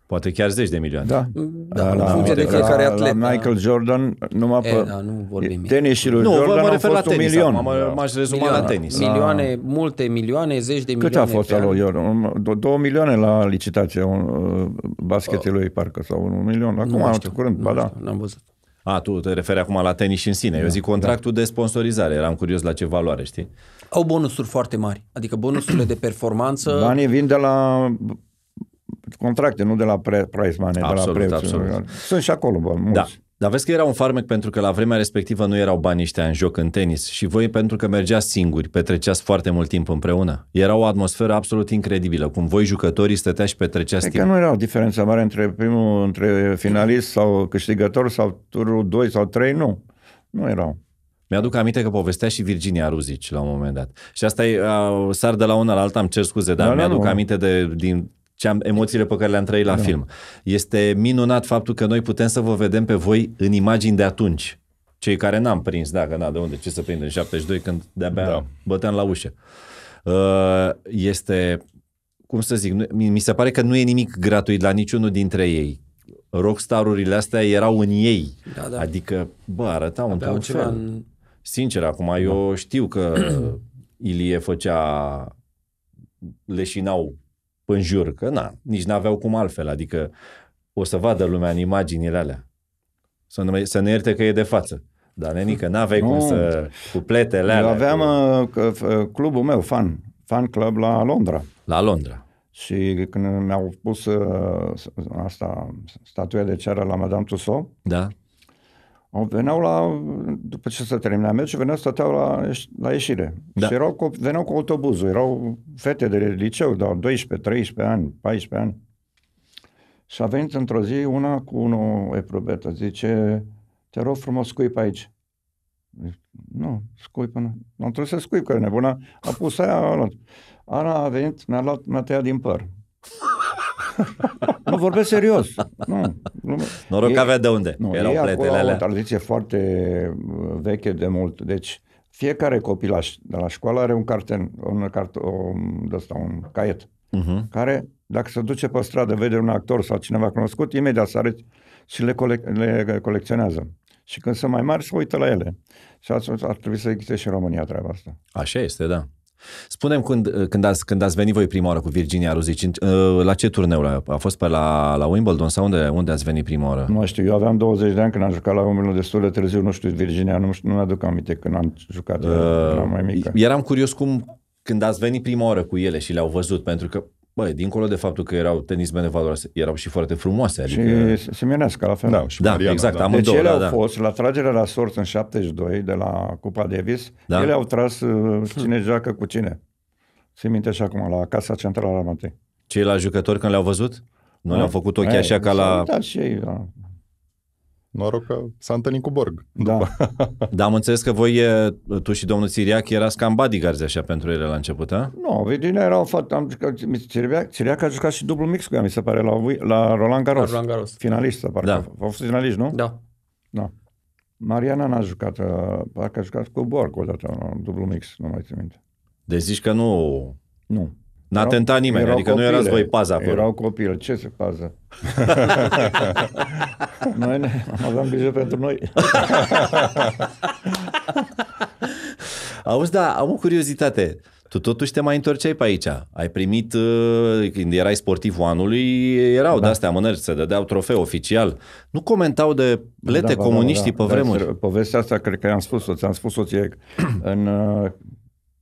D: Poate chiar zeci de milioane. Da, da la, în funcție de fiecare la, atlet. La da. Michael
A: da. Jordan, numai e, pe da, nu vorbim. lui nu, Jordan mă refer la fost tenis,
C: un milion. Da. M-aș rezuma milioane, la tenis. Milioane, da. multe milioane, zeci de Cât milioane. Cât a fost al lui
A: Jordan? Două milioane la licitație basketului uh, parcă, sau un milion. Acum, nu știu, curând, ba da. N-am văzut.
D: A, tu te referi acum la tenis în sine. Da, Eu zic da, contractul da. de sponsorizare. Eram curios la ce valoare, știi?
C: Au bonusuri foarte mari. Adică bonusurile de performanță... Banii vin de la
A: contracte, nu de la pre, price money, absolut, de la preț. Absolut. Sunt și acolo, bă, mulți. Da. Dar vezi
D: că era un farmec pentru că la vremea respectivă nu erau banii ăștia în joc în tenis și voi pentru că mergeați singuri, petreceați foarte mult timp împreună. Era o atmosferă absolut incredibilă, cum voi jucătorii stăteați și petreceați e păi timp.
A: că nu era o diferență mare între primul, între finalist sau câștigător sau turul 2 sau 3, nu. Nu erau.
D: Mi-aduc aminte că povestea și Virginia Ruzici la un moment dat. Și asta e, a, sar de la una la alta, îmi cer scuze, dar da, da mi-aduc nu. Da. aminte de, din ce am, emoțiile pe care le-am trăit la da. film. Este minunat faptul că noi putem să vă vedem pe voi în imagini de atunci. Cei care n-am prins, da, n-a de unde, ce să prind în 72 când de-abia da. băteam la ușă. Uh, este, cum să zic, mi se pare că nu e nimic gratuit la niciunul dintre ei rockstarurile astea erau în ei. Da, da. Adică, bă, arătau Aveau într-un fel. În... Sincer, acum da. eu știu că Ilie făcea leșinau în jur, că na, nici n-aveau cum altfel, adică o să vadă lumea în imaginile alea. Să nu, să ne ierte că e de față. Dar, nenică, n-aveai nu. cum să... cu pletele alea. Eu aveam
A: cu... Uh, uh, clubul meu, fan, fan club la Londra.
D: La Londra.
A: Și când mi-au pus uh, asta, statuia de ceară la Madame Tussaud, da. Au veneau la, după ce se termina meciul, veneau, stăteau la, la ieșire. Da. Și erau cu, veneau cu autobuzul, erau fete de liceu, dar 12, 13 ani, 14 ani. Și a venit într-o zi una cu unul eprubetă, zice, te rog frumos, scuip aici. Zice, nu, scuip, până... Nu trebuie să scuip, că e nebuna. A pus aia, a luat. Ana a venit, mi-a, luat, mi-a tăiat din păr nu vorbesc serios. Nu, nu. Noroc ei, că avea de unde. Nu, erau ei alea. o tradiție foarte uh, veche de mult. Deci fiecare copil, de la școală are un carten, un, cart, o, ăsta, un caiet, uh-huh. care dacă se duce pe stradă, vede un actor sau cineva cunoscut, imediat sare și le, colec- le colecționează. Și când sunt mai mari, se uită la ele. Și ar trebui să existe și în România treaba asta.
D: Așa este, da. Spunem când, uh, când, ați, când ați venit voi prima oară cu Virginia Ruzici, uh, la ce
A: turneu? A fost pe la, la Wimbledon sau unde, unde ați venit prima oară? Nu știu, eu aveam 20 de ani când am jucat la Wimbledon destul de târziu, nu știu, Virginia, nu, știu, nu mi-aduc aminte când am jucat, uh, la mai mică. Eram
D: curios cum, când ați venit prima oară cu ele și le-au văzut, pentru că Băi, dincolo de faptul că erau tenismene valoroase, erau și foarte frumoase. Adică...
A: Și semenească, la fel. Da, și da Mariana, exact, da. amândouă. Deci ele da, da. au fost, la tragerea la sorți în 72, de la Cupa Davis, da. ele au tras uh, cine joacă cu cine. Se minte și acum, la Casa Centrală la Matei.
D: Ceilalți jucători, când le-au văzut? Nu da. le-au făcut ochii așa ca la... Da, și
B: ei, da. Noroc că s-a întâlnit cu Borg.
A: Da.
D: Dar am înțeles că voi, tu și domnul Țiriac, era cam bodyguards așa pentru ele la început, a?
A: Nu, no, Virginia era o fată, am jucat, Siriac a jucat și dublu mix cu ea, mi se pare, la, la Roland Garros. La Roland Garros. Finalist, parcă. Da. A fost finalist, nu? Da. Da. Mariana n-a jucat, parcă a jucat cu Borg odată, dublu mix, nu mai țin minte.
D: Deci zici că nu...
A: Nu. N-a erau, tentat nimeni, erau adică copile, nu erați voi paza acolo. Erau copil, ce se pază? noi ne, aveam grijă pentru noi. Auzi, da, am o
D: curiozitate. Tu totuși te mai întorceai pe aici. Ai primit, uh, când erai sportivul anului, erau da. de-astea mânări, se dădeau trofeu oficial. Nu comentau de plete da, da comuniștii da, da, pe vremuri. Da,
A: povestea asta, cred că i-am spus-o, ți-am spus-o ție, în, uh,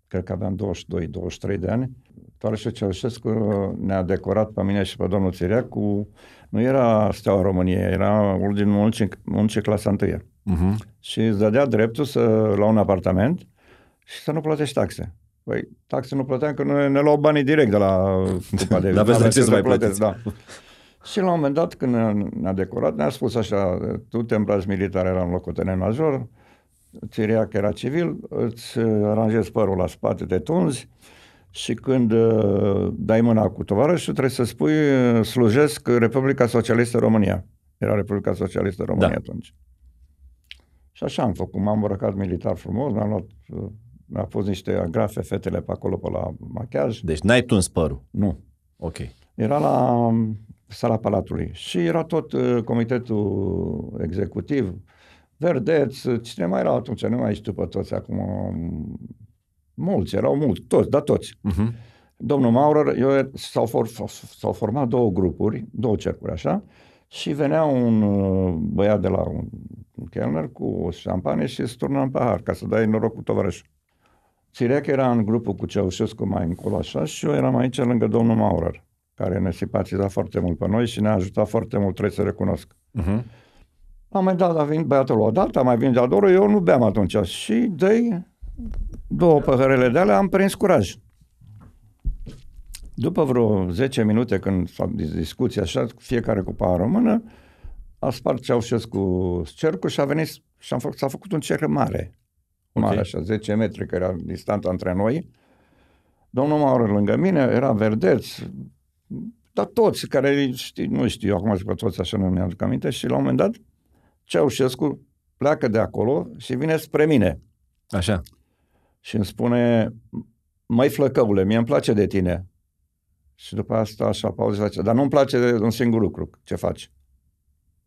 A: cred că aveam 22-23 de ani, Toarășe Ceaușescu ne-a decorat pe mine și pe domnul Țireac cu... Nu era Steaua României, era unul din munce, munce clasa 1 uh-huh. Mhm. și îți dădea dreptul să la un apartament și să nu plătești taxe. Păi, taxe nu plăteam, că noi ne luau banii direct de la Cupa de aveți de ce să mai plăteți. Da. și la un moment dat, când ne-a decorat, ne-a spus așa, tu te îmbraci militar, eram locotenent major, Țiriac era civil, îți aranjezi părul la spate, te tunzi, și când uh, dai mâna cu tovarășul, trebuie să spui uh, slujesc Republica Socialistă România. Era Republica Socialistă România da. atunci. Și așa am făcut. M-am îmbrăcat militar frumos, mi-am luat uh, mi-a pus niște grafe fetele pe acolo, pe la machiaj. Deci n-ai tuns părul? Nu. Ok. Era la um, sala Palatului și era tot uh, comitetul executiv, verdeți, cine mai era atunci, nu mai știu pe toți acum, um, Mulți, erau mulți, toți, dar toți. Uh-huh. Domnul Maurer, eu, er, s-au, for, s-au format două grupuri, două cercuri, așa, și venea un uh, băiat de la un, un chelner cu o șampanie și se turna în pahar ca să dai noroc cu tovarășul. Țireac era în grupul cu Ceaușescu mai încolo așa și eu eram aici lângă domnul Maurer, care ne simpatiza foarte mult pe noi și ne-a ajutat foarte mult, trebuie să recunosc. Uh-huh. Am mai dat, a venit băiatul o dată, a mai venit de-a eu nu beam atunci și dă două păhărele de alea am prins curaj. După vreo 10 minute când s-a discuție așa, fiecare cu paharul în mână, a spart Ceaușescu cercul și a venit și am făcut, s-a făcut un cerc mare. Mare așa, 10 metri, care era distanța între noi. Domnul Maură lângă mine, era verdeț, dar toți care, știi, nu știu, eu acum zic că toți așa nu mi-aduc aminte și la un moment dat Ceaușescu pleacă de acolo și vine spre mine. Așa și îmi spune, măi flăcăule, mie îmi place de tine. Și după asta așa pauză și face, dar nu-mi place de un singur lucru, ce faci?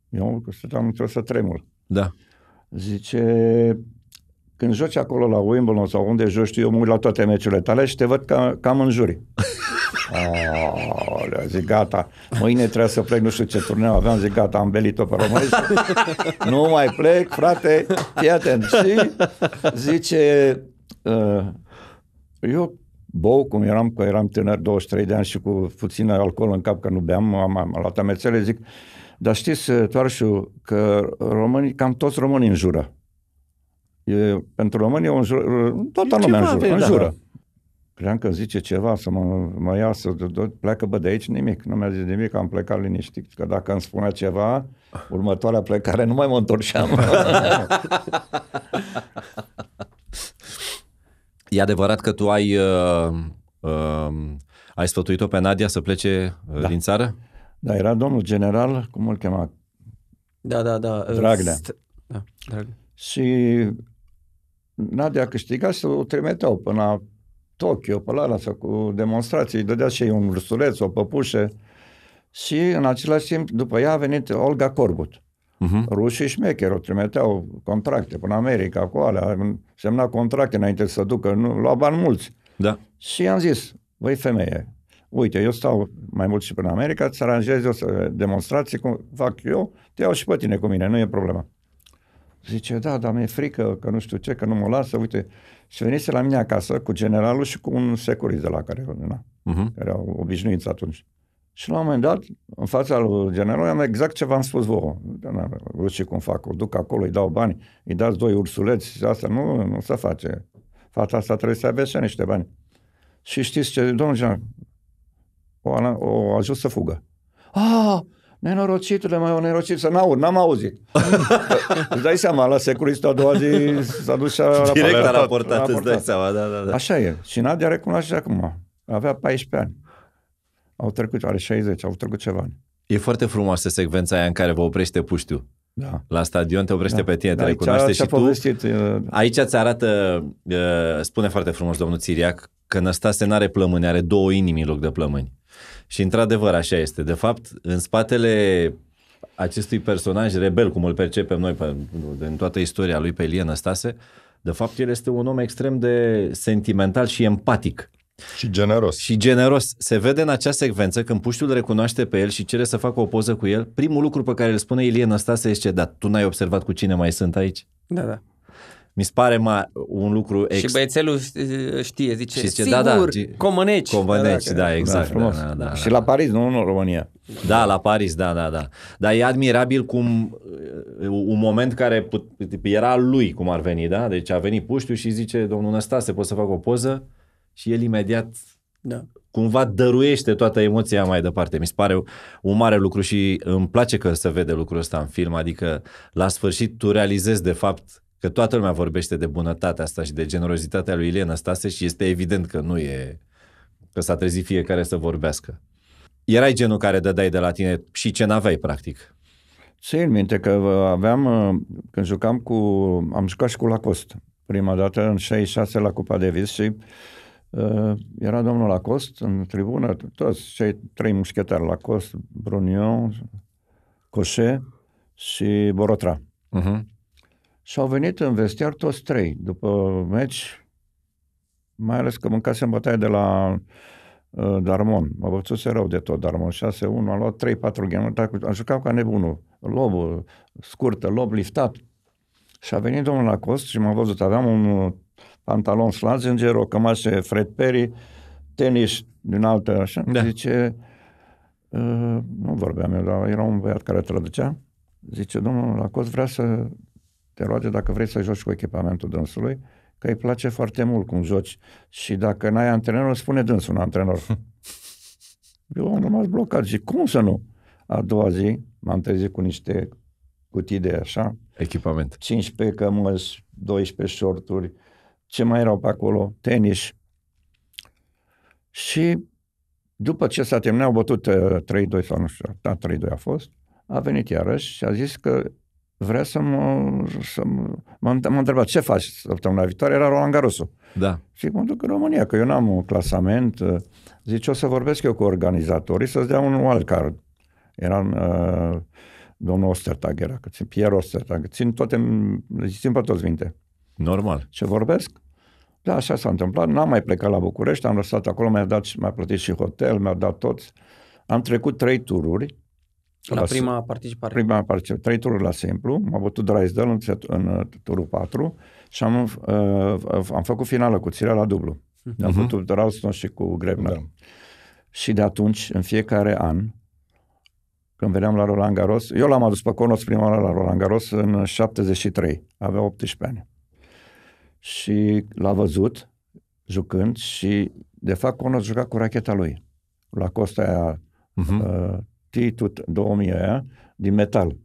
A: Eu stăteam într-o să tremur. Da. Zice, când joci acolo la Wimbledon sau unde joci tu, eu mă uit la toate meciurile tale și te văd ca, cam în juri. Aolea, zic gata, mâine trebuie să plec, nu știu ce turneu aveam, zic gata, am belit-o pe românesc. nu mai plec, frate, fii atent. Și zice, Uh, eu bou, cum eram, că eram tânăr, 23 de ani și cu puțin alcool în cap, că nu beam, am, am luat amețele, zic, dar știți, uh, Toarșu, că românii, cam toți românii înjură. E, pentru românii, un jur, toată e lumea înjură, În Da. Cream că zice ceva, să mă, mă ia, să pleacă, bă, de aici nimic. Nu mi-a zis nimic, am plecat liniștit, că dacă îmi spunea ceva, următoarea plecare nu mai mă întorceam. E adevărat că tu
D: ai, uh, uh, ai sfătuit-o pe Nadia să plece uh, da. din țară?
A: Da, era domnul general, cum îl chema?
C: Da, da, da. Uh, Dragnea. St- da, drag.
A: Și Nadia câștiga să o trimiteau până la Tokyo, pe la asta, cu demonstrații, îi dădea și ei un ursuleț, o păpușă. Și în același timp, după ea a venit Olga Corbut. Uh-huh. Rușii șmecheri o trimiteau contracte până America, cu alea, semna contracte înainte să ducă, nu, lua bani mulți. Da. Și i-am zis, voi femeie, uite, eu stau mai mult și până America, îți aranjez eu să demonstrații, cum fac eu, te iau și pe tine cu mine, nu e problema. Zice, da, dar mi-e frică că nu știu ce, că nu mă lasă, uite. Și venise la mine acasă cu generalul și cu un securist de la care, na, uh-huh. Mhm. care au obișnuit atunci. Și la un moment dat, în fața lui general, am exact ce v-am spus vouă. Rușii cum fac, o duc acolo, îi dau bani, îi dați doi ursuleți și asta nu, nu se face. Fata asta trebuie să aveți și niște bani. Și știți ce, domnul general, o, o ajut să fugă. Ah, nenorocitule, mai o nenorocit, să n-aud, n-am auzit. îți dai seama, la securist a doua zi s-a dus și a raportat. Direct a raportat, raportat, îți dai seama, da, da, da. Așa e. Și Nadia recunoaște acum. Avea 14 ani. Au trecut, are 60, au trecut ceva ani.
D: E foarte frumoasă secvența aia în care vă oprește puștiu. Da. La stadion te oprește da. pe tine, te da, recunoaște și
A: tu. Uh...
D: Aici ți arată, uh, spune foarte frumos domnul Țiriac, că Năstase nu are plămâni, are două inimi în loc de plămâni. Și într-adevăr așa este. De fapt, în spatele acestui personaj rebel, cum îl percepem noi pe, în toată istoria lui pe Elie Năstase, de fapt el este un om extrem de sentimental și empatic. Și generos. Și generos. Se vede în acea secvență când puștiul recunoaște pe el și cere să facă o poză cu el, primul lucru pe care îl spune Ilie Năstase este, dar tu n-ai observat cu cine mai sunt aici? Da, da. Mi se pare ma, un lucru ex... Și
C: băiețelul uh, știe, zice, și zice sigur, da, da, comăneci.
D: Da, da, comăneci, da, da, da exact. Da, da, da, și da, la Paris, nu în România. Da, la Paris, da, da, da. Dar e admirabil cum uh, un moment care put, era lui, cum ar veni, da? Deci a venit puștiu și zice, domnul Năstase, poți să fac o poză? și el imediat da. cumva dăruiește toată emoția mai departe. Mi se pare un mare lucru și îmi place că se vede lucrul ăsta în film, adică la sfârșit tu realizezi de fapt că toată lumea vorbește de bunătatea asta și de generozitatea lui Ilie Năstase și este evident că nu e, că s-a trezit fiecare să vorbească. Erai genul care dădeai de la tine și ce n-aveai practic.
A: Țin minte că aveam, uh, când jucam cu, am jucat și cu Lacoste prima dată în 66 la Cupa Davis și uh, Eh, era domnul Lacost în tribună, toți cei trei muschetari, Lacost, Brunion, Coșe și Borotra. Uh-huh. Mhm. Și au venit în vestiar toți trei după meci, mai ales că mâncasem bătaie de la uh, Darmon. Mă bățuse rău de tot Darmon, 6-1, a luat 3-4 game, dar a jucat ca nebunul. Lob scurtă, lob liftat. Și a venit domnul Lacost și m-a văzut, aveam un pantalon Schlazinger, o cămașă Fred Perry, tenis din altă, așa, da. zice, uh, nu vorbeam eu, dar era un băiat care traducea, zice, domnul Lacoz vrea să te roage dacă vrei să joci cu echipamentul dânsului, că îi place foarte mult cum joci și dacă n-ai antrenor, spune dânsul un antrenor. eu am rămas blocat, zic, cum să nu? A doua zi m-am trezit cu niște cutii de așa, echipament. 15 cămăzi, 12 shorturi, ce mai erau pe acolo, tenis. Și după ce s-a terminat, au bătut 3-2 uh, sau nu știu, da, 3-2 a fost, a venit iarăși și a zis că vrea să mă... Să mă m-a, m-a întrebat, ce faci săptămâna viitoare? Era Roland Garosu. Da. Și mă duc în România, că eu n-am un clasament. Uh, zice, o să vorbesc eu cu organizatorii să-ți dea un wildcard. Era uh, domnul Ostertag, era, că țin, Pierre Ostertag. Țin toate, țin pe toți minte. Normal. Ce vorbesc? Da, așa s-a întâmplat. N-am mai plecat la București, am lăsat acolo, mi-a dat, mi-a plătit și hotel, mi-a dat tot. Am trecut trei tururi.
C: La, la prima participare.
A: Prima participare. Trei tururi la simplu. M-a bătut Drysdale în, în uh, turul 4 și am, uh, am făcut finală cu Țirea la dublu. Uh-huh. Mhm. Am făcut mhm. Ralston și cu Grebner. Da. Și de atunci, în fiecare an, când veneam la Roland Garros, eu l-am adus pe Conos prima oară la Roland Garros în 73, avea 18 ani și l-a văzut jucând și de fapt Conor juca cu racheta lui la costa aia uh-huh. uh, huh uh t 2000 aia din metal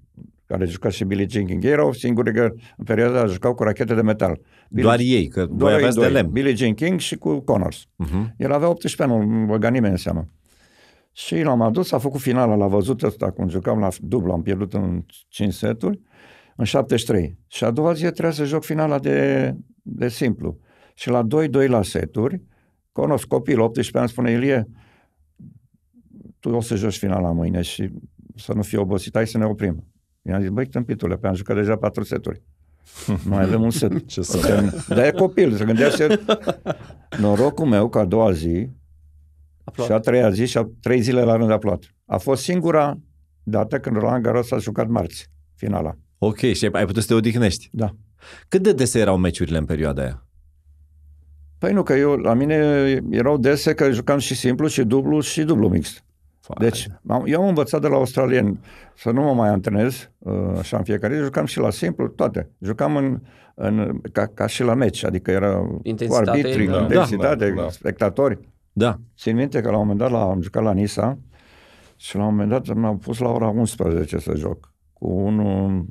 A: care juca și Billy Jean King. Ei erau singurii că în perioada a jucau cu rachete de metal. Billy, doar ei, că doar voi aveați de lemn. Billy Jean King și cu Connors. Uh-huh. El avea 18 ani, nu băga nimeni în seamă. Și l-am adus, a făcut finala, l-a văzut ăsta cum jucam la dublu, am pierdut în 5 seturi, în 73. Și a doua zi trebuia să joc finala de de simplu. Și la 2-2 la seturi, cunosc copil, 18 ani, spune Ilie, tu o să joci finala mâine și să nu fie obosit, hai să ne oprim. I-am zis, băi, tâmpitule, pe am jucat deja patru seturi. Mai avem un set. Ce să că... Dar e copil, se gândea și Norocul meu că a doua zi a și a treia zi și a trei zile la rând a plouat. A fost singura dată când Roland Garros a jucat marți, finala.
D: Ok, și ai putut să te odihnești.
A: Da. Cât de dese erau meciurile în perioada aia? Păi nu, că eu, la mine erau dese că jucam și simplu, și dublu, și dublu mix. Fai. Deci, eu am învățat de la australieni să nu mă mai antrenez uh, așa în fiecare zi, jucam și la simplu, toate. Jucam în, în, ca, ca și la meci, adică era intensitate, cu arbitri, da. intensitate, da, da, da. spectatori. Da. Țin minte că la un moment dat la, am jucat la Nisa și la un moment dat m-am pus la ora 11 să joc cu unul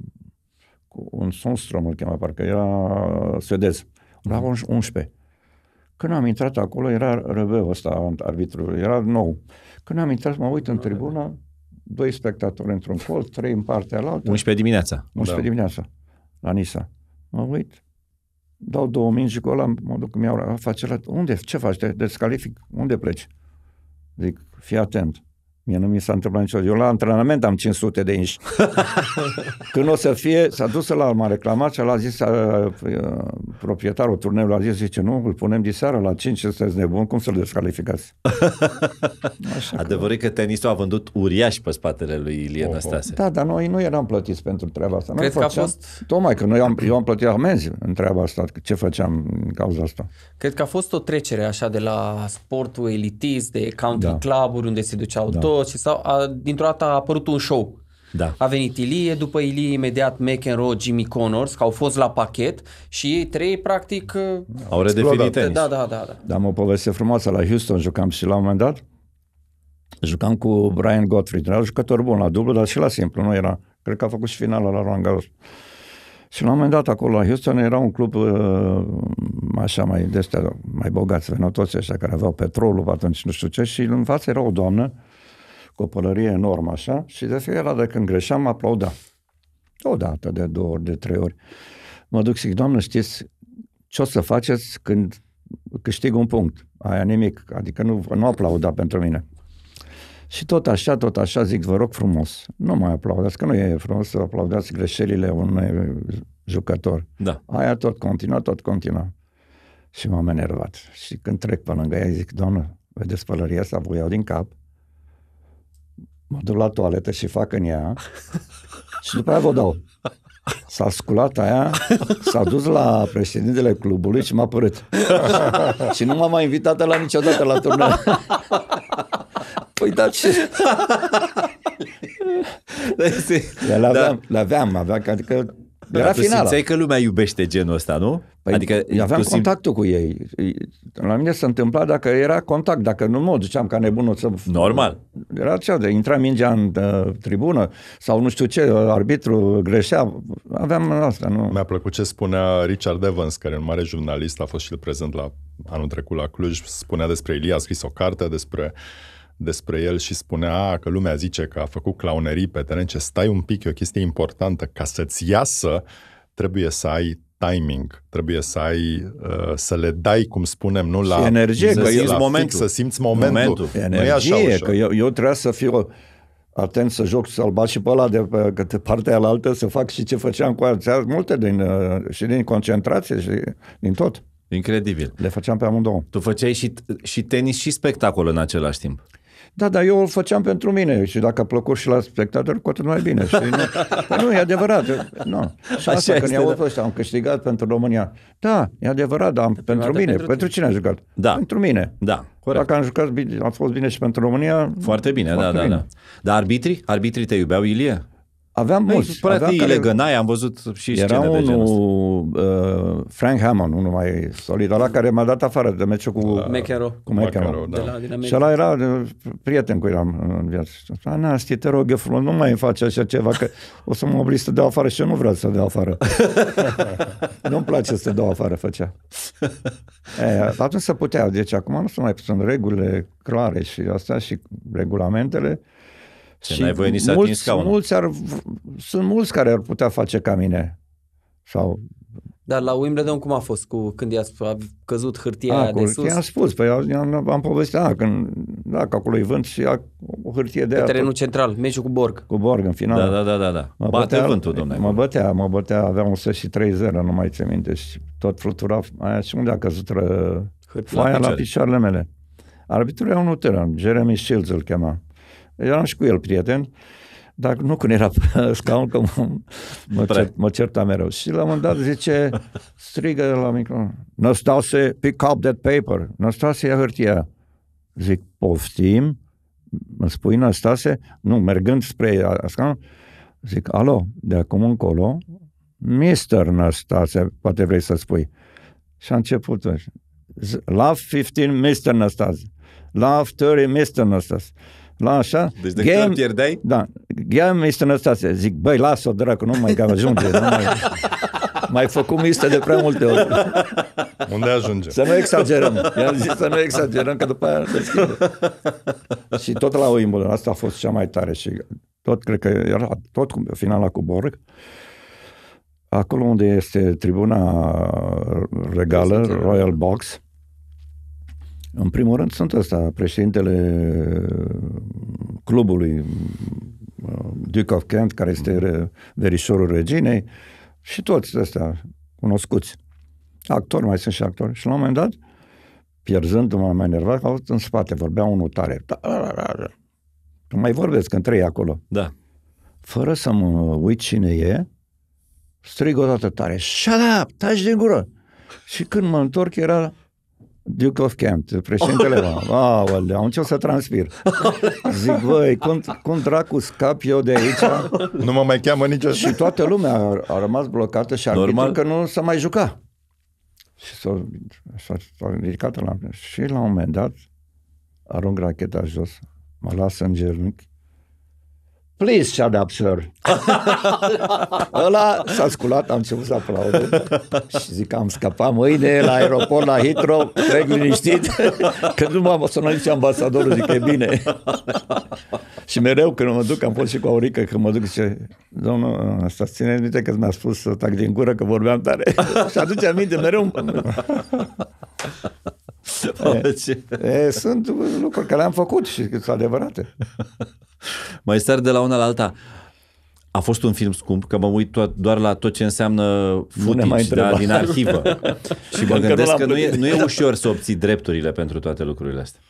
A: cu un Sonstrom îl chema, parcă era suedez. La 11. Mhm. Când am intrat acolo, era răveu ăsta, arbitru era nou. Când am intrat, mă uit în tribună, doi spectatori într-un colț, trei în partea alaltă. 11
D: dimineața. 11 da. dimineața,
A: la Nisa. Mă uit, dau două mingi cu ăla, mă duc, mi au face la... Unde? Ce faci? Te descalific? Unde pleci? Zic, fii atent. Mie nu mi s-a întâmplat niciodată. Eu la antrenament am 500 de inși. Când o să fie, s-a dus la m-a reclamat și a zis a, uh, proprietarul turneului, a zis, zice, nu, îl punem de seară la 5, sunteți nebun, cum să-l descalificați?
D: Așa că... că tenisul a vândut uriaș pe spatele lui Ilie Năstase.
A: Da, dar noi nu eram plătiți pentru treaba asta. Cred noi că făceam, a fost... Tocmai că noi am, eu am plătit amenzi în treaba asta, ce făceam în cauza asta.
C: Cred că a fost o trecere așa de la sportul elitist, de country da. club-uri unde se duceau da. toți toți și sau, a, dintr-o dată a apărut un show. Da. A venit Ilie, după Ilie imediat McEnroe, Jimmy Connors, că au fost la pachet și ei trei practic uh, au redefinit tenis. Da, da, da, da.
A: Dar am o poveste frumoasă la Houston, jucam și la un moment dat jucam cu Brian Gottfried, era jucător bun la dublu, dar și la simplu, nu era, cred că a făcut și finala la Roland Garros. Și la un moment dat acolo la Houston era un club uh, așa mai destul, mai bogat, veneau toți ăștia care aveau petrolul atunci, nu știu ce, și în față era o doamnă cu o pălărie enormă așa și de fiecare dată când greșeam aplauda. O dată, de două ori, de trei ori. Mă duc și zic, doamnă, știți ce o să faceți când câștig un punct? Aia nimic, adică nu, nu aplauda pentru mine. Și tot așa, tot așa, zic, vă rog frumos, nu mai aplaudați, că nu e frumos să aplaudați greșelile unui jucător. Da. Aia tot continua, tot continua. Și m-am enervat. Și când trec pe lângă ea, zic, doamnă, vedeți pălăria asta, vă iau din cap mă duc la toaletă și fac în ea și după aia vă dau. S-a sculat aia, s-a dus la președintele clubului și m-a părât. și nu m-a mai
C: invitat la niciodată la turneu. Păi da ce?
A: le aveam, da. le aveam, aveam, adică era tu finala. simțeai că lumea iubește genul ăsta, nu? Păi adică aveam simt... contactul cu ei. La mine se întâmpla dacă era contact, dacă nu mă duceam ca nebunul să... Normal. Era cea de intra mingea în
B: uh, tribună sau nu știu ce, arbitru greșea. Aveam asta, nu? Mi-a plăcut ce spunea Richard Evans, care un mare jurnalist, a fost și prezent la anul trecut la Cluj, spunea despre Ilie, a scris o carte despre uh, despre el și spunea că lumea zice că a făcut clownerii pe teren, ce stai un pic, e o chestie importantă, ca să-ți iasă, trebuie să ai timing, trebuie să ai, uh, să le dai, cum spunem, nu și la... energie, că simți momentul. să simți momentul. momentul. Energie, nu așa că eu, eu trebuie să fiu
A: atent să joc, să-l bat și pe ăla de pe, că de partea alaltă, să fac și ce făceam cu alții. Multe din, uh, și din concentrație și din tot. Incredibil. Le făceam pe amândouă. Tu făceai și, și tenis și spectacol în același timp. Da, dar eu îl făceam pentru mine și dacă a plăcut și la spectator, cu atât mai bine. Și Nu? Păi nu, e adevărat. Nu. Și asta, Așa când este, da. am câștigat pentru România. Da, e adevărat, dar am, pentru, pentru mine. Pentru, pentru cine a jucat? Da. Pentru mine. Da. Corect. Dacă am jucat, a fost bine și pentru România. Foarte
D: bine, da, foarte da, bine. da, da. Dar arbitrii? Arbitrii te iubeau, Ilie? Aveam păi, mulți. Păi, aveam care... legănai, am văzut și Era unul,
A: uh, Frank Hammond, unul mai solid, ăla care m-a dat afară de meciul cu uh, da. Da. la... Mechero. Cu Mechero, da. de la, și ăla era uh, prieten cu el. Uh, în viață. A, Nasti, te rog, eu frumos, nu mai faci așa ceva, că o să mă oblig să dau afară și eu nu vreau să dau afară. Nu-mi place să dau afară, făcea. E, atunci se putea, deci acum nu sunt mai sunt regulile clare și asta și regulamentele. Uh, și n-ai voie nici să mulți, Mulți ar, sunt mulți care ar putea face ca mine. Sau...
C: Dar la Wimbledon cum a fost cu când i-a căzut hârtia a, aia de sus? I-am spus,
A: păi am, am povestit, a, când, da, că acolo e vânt și ia
C: o hârtie de Pe aia. terenul tot... central, meciul cu Borg. Cu Borg în final. Da, da, da, da. da. Mă Bate bătea, vântul, domnule. Mă
A: bătea, mă bătea, aveam 103 0 nu mai țin minte și tot flutura aia și unde a căzut ră... Uh, hârtia, foaia la, la picioarele mele. Arbitrul era un uteran, Jeremy Shields îl chema eram și cu el prieteni, dar nu când era pe scaun, că mă, mă, cer, mă certa mereu. Și la un moment dat zice, strigă de la microfon, Năstase, pick up that paper, Năstase, ia hârtia. Zic, poftim, mă spui Năstase, nu, mergând spre scaun, zic, alo, de acum încolo, Mr. Năstase, poate vrei să spui. Și a început Love 15, Mr. Năstase. Love 30, Mr. Năstase. La da, așa. Deci de game, pierdeai? Da. Game este năstase. Zic, băi, las-o, dracu, nu mai ajunge. Nu mai... mai făcut miște de prea multe ori. Unde ajunge? Să nu exagerăm. I-am zis să nu exagerăm, că după aia și tot la Wimbledon, asta a fost cea mai tare și tot, cred că era tot cu finala cu Borg. Acolo unde este tribuna regală, Royal Box, în primul rând sunt ăsta, președintele uh, clubului uh, Duke of Kent, care este verișorul reginei, și toți ăsta cunoscuți. Actori, mai sunt și actori. Și la un moment dat, pierzându-mă, m-am enervat, au în spate, vorbea unul tare. Da, da, da, nu mai vorbesc când trei acolo. Da. Fără să mă uit cine e, strig o dată tare, shut up, taci din gură. Și când mă întorc era Duke of Kent, președintele Aoleu, am început să transpir. Zic, băi, cum, cum dracu scap eu de aici? Nu mă mai cheamă niciodată. Și toată lumea a, a rămas blocată și arbitru că nu s-a mai juca. Și s-a, s-a, s-a ridicat la... Și la un moment dat arunc racheta jos, mă las în genunchi Please shut up, sir. Ăla s-a sculat, am început să aplaud. Și zic, am scăpat mâine la aeroport, la Heathrow, trec liniștit, că nu m-am sunat nici ambasadorul, zic, e bine. și mereu când mă duc, am fost și cu Aurică, când mă duc, zice, domnul, asta țineți minte că mi-a spus să tac din gură, că vorbeam tare. și aduce aminte mereu. Păi, e, e, sunt lucruri care le-am făcut și sunt adevărate mai sar
D: de la una la alta. A fost un film scump, că mă uit to- doar la tot ce înseamnă footage da, din arhivă. și mă gândesc că, că nu, e, nu e ușor
B: să obții drepturile pentru toate lucrurile astea.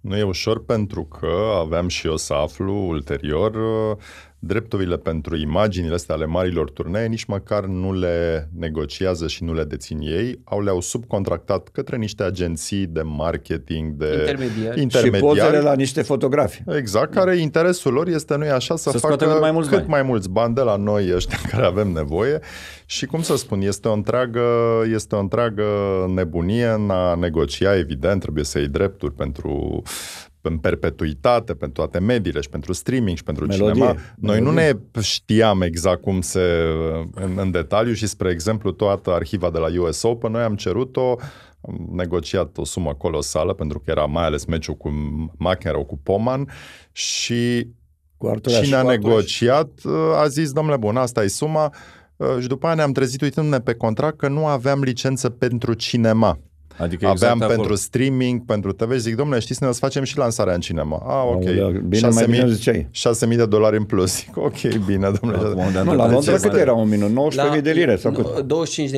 B: Nu e ușor pentru că aveam și eu să aflu ulterior drepturile pentru imaginile astea ale marilor turnee nici măcar nu le negociază și nu le dețin ei, au le-au subcontractat către niște agenții de marketing, de intermediari. intermediari. Și pozele la niște fotografii. Exact, care interesul lor este, nu așa, să, să facă cât, mai mulți, cât bani. mai mulți bani de la noi ăștia care avem nevoie și, cum să spun, este o întreagă, este o întreagă nebunie în a negocia, evident, trebuie să iei drepturi pentru în perpetuitate pentru toate mediile și pentru streaming și pentru melodie, cinema. Noi melodie. nu ne știam exact cum se în, în detaliu și, spre exemplu, toată arhiva de la US Open, noi am cerut-o, am negociat o sumă colosală pentru că era mai ales meciul cu McEnroe, cu Poman și cu Arturia cine a cu negociat a zis, domnule bun, asta e suma uh, și după aia ne-am trezit uitându-ne pe contract că nu aveam licență pentru cinema. Adică exact Aveam acolo. pentru streaming, pentru TV, zic, domnule, știți, ne o să facem și lansarea în cinema. Ah, ok. Bine, 6, mai bine 6, 6.000 de dolari în plus. Zic, ok, bine, domnule. Da, nu, la Londra cât era un minut? 19.000 de lire sau cât?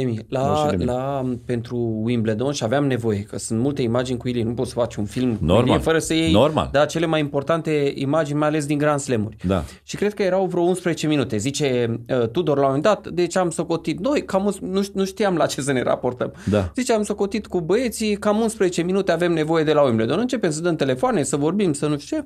C: 25.000. La, la, pentru Wimbledon și aveam nevoie, că sunt multe imagini cu Ilie, nu poți să faci un film Normal. fără să iei Normal. Da, cele mai importante imagini, mai ales din Grand Slam-uri. Da. Și cred că erau vreo 11 minute. Zice uh, Tudor la un moment dat, deci am socotit noi, cam, nu, nu știam la ce să ne raportăm. Da. Zice, am socotit cu băieții, cam 11 minute avem nevoie de la Wimbledon. Începem să dăm telefoane, să vorbim, să nu știu ce.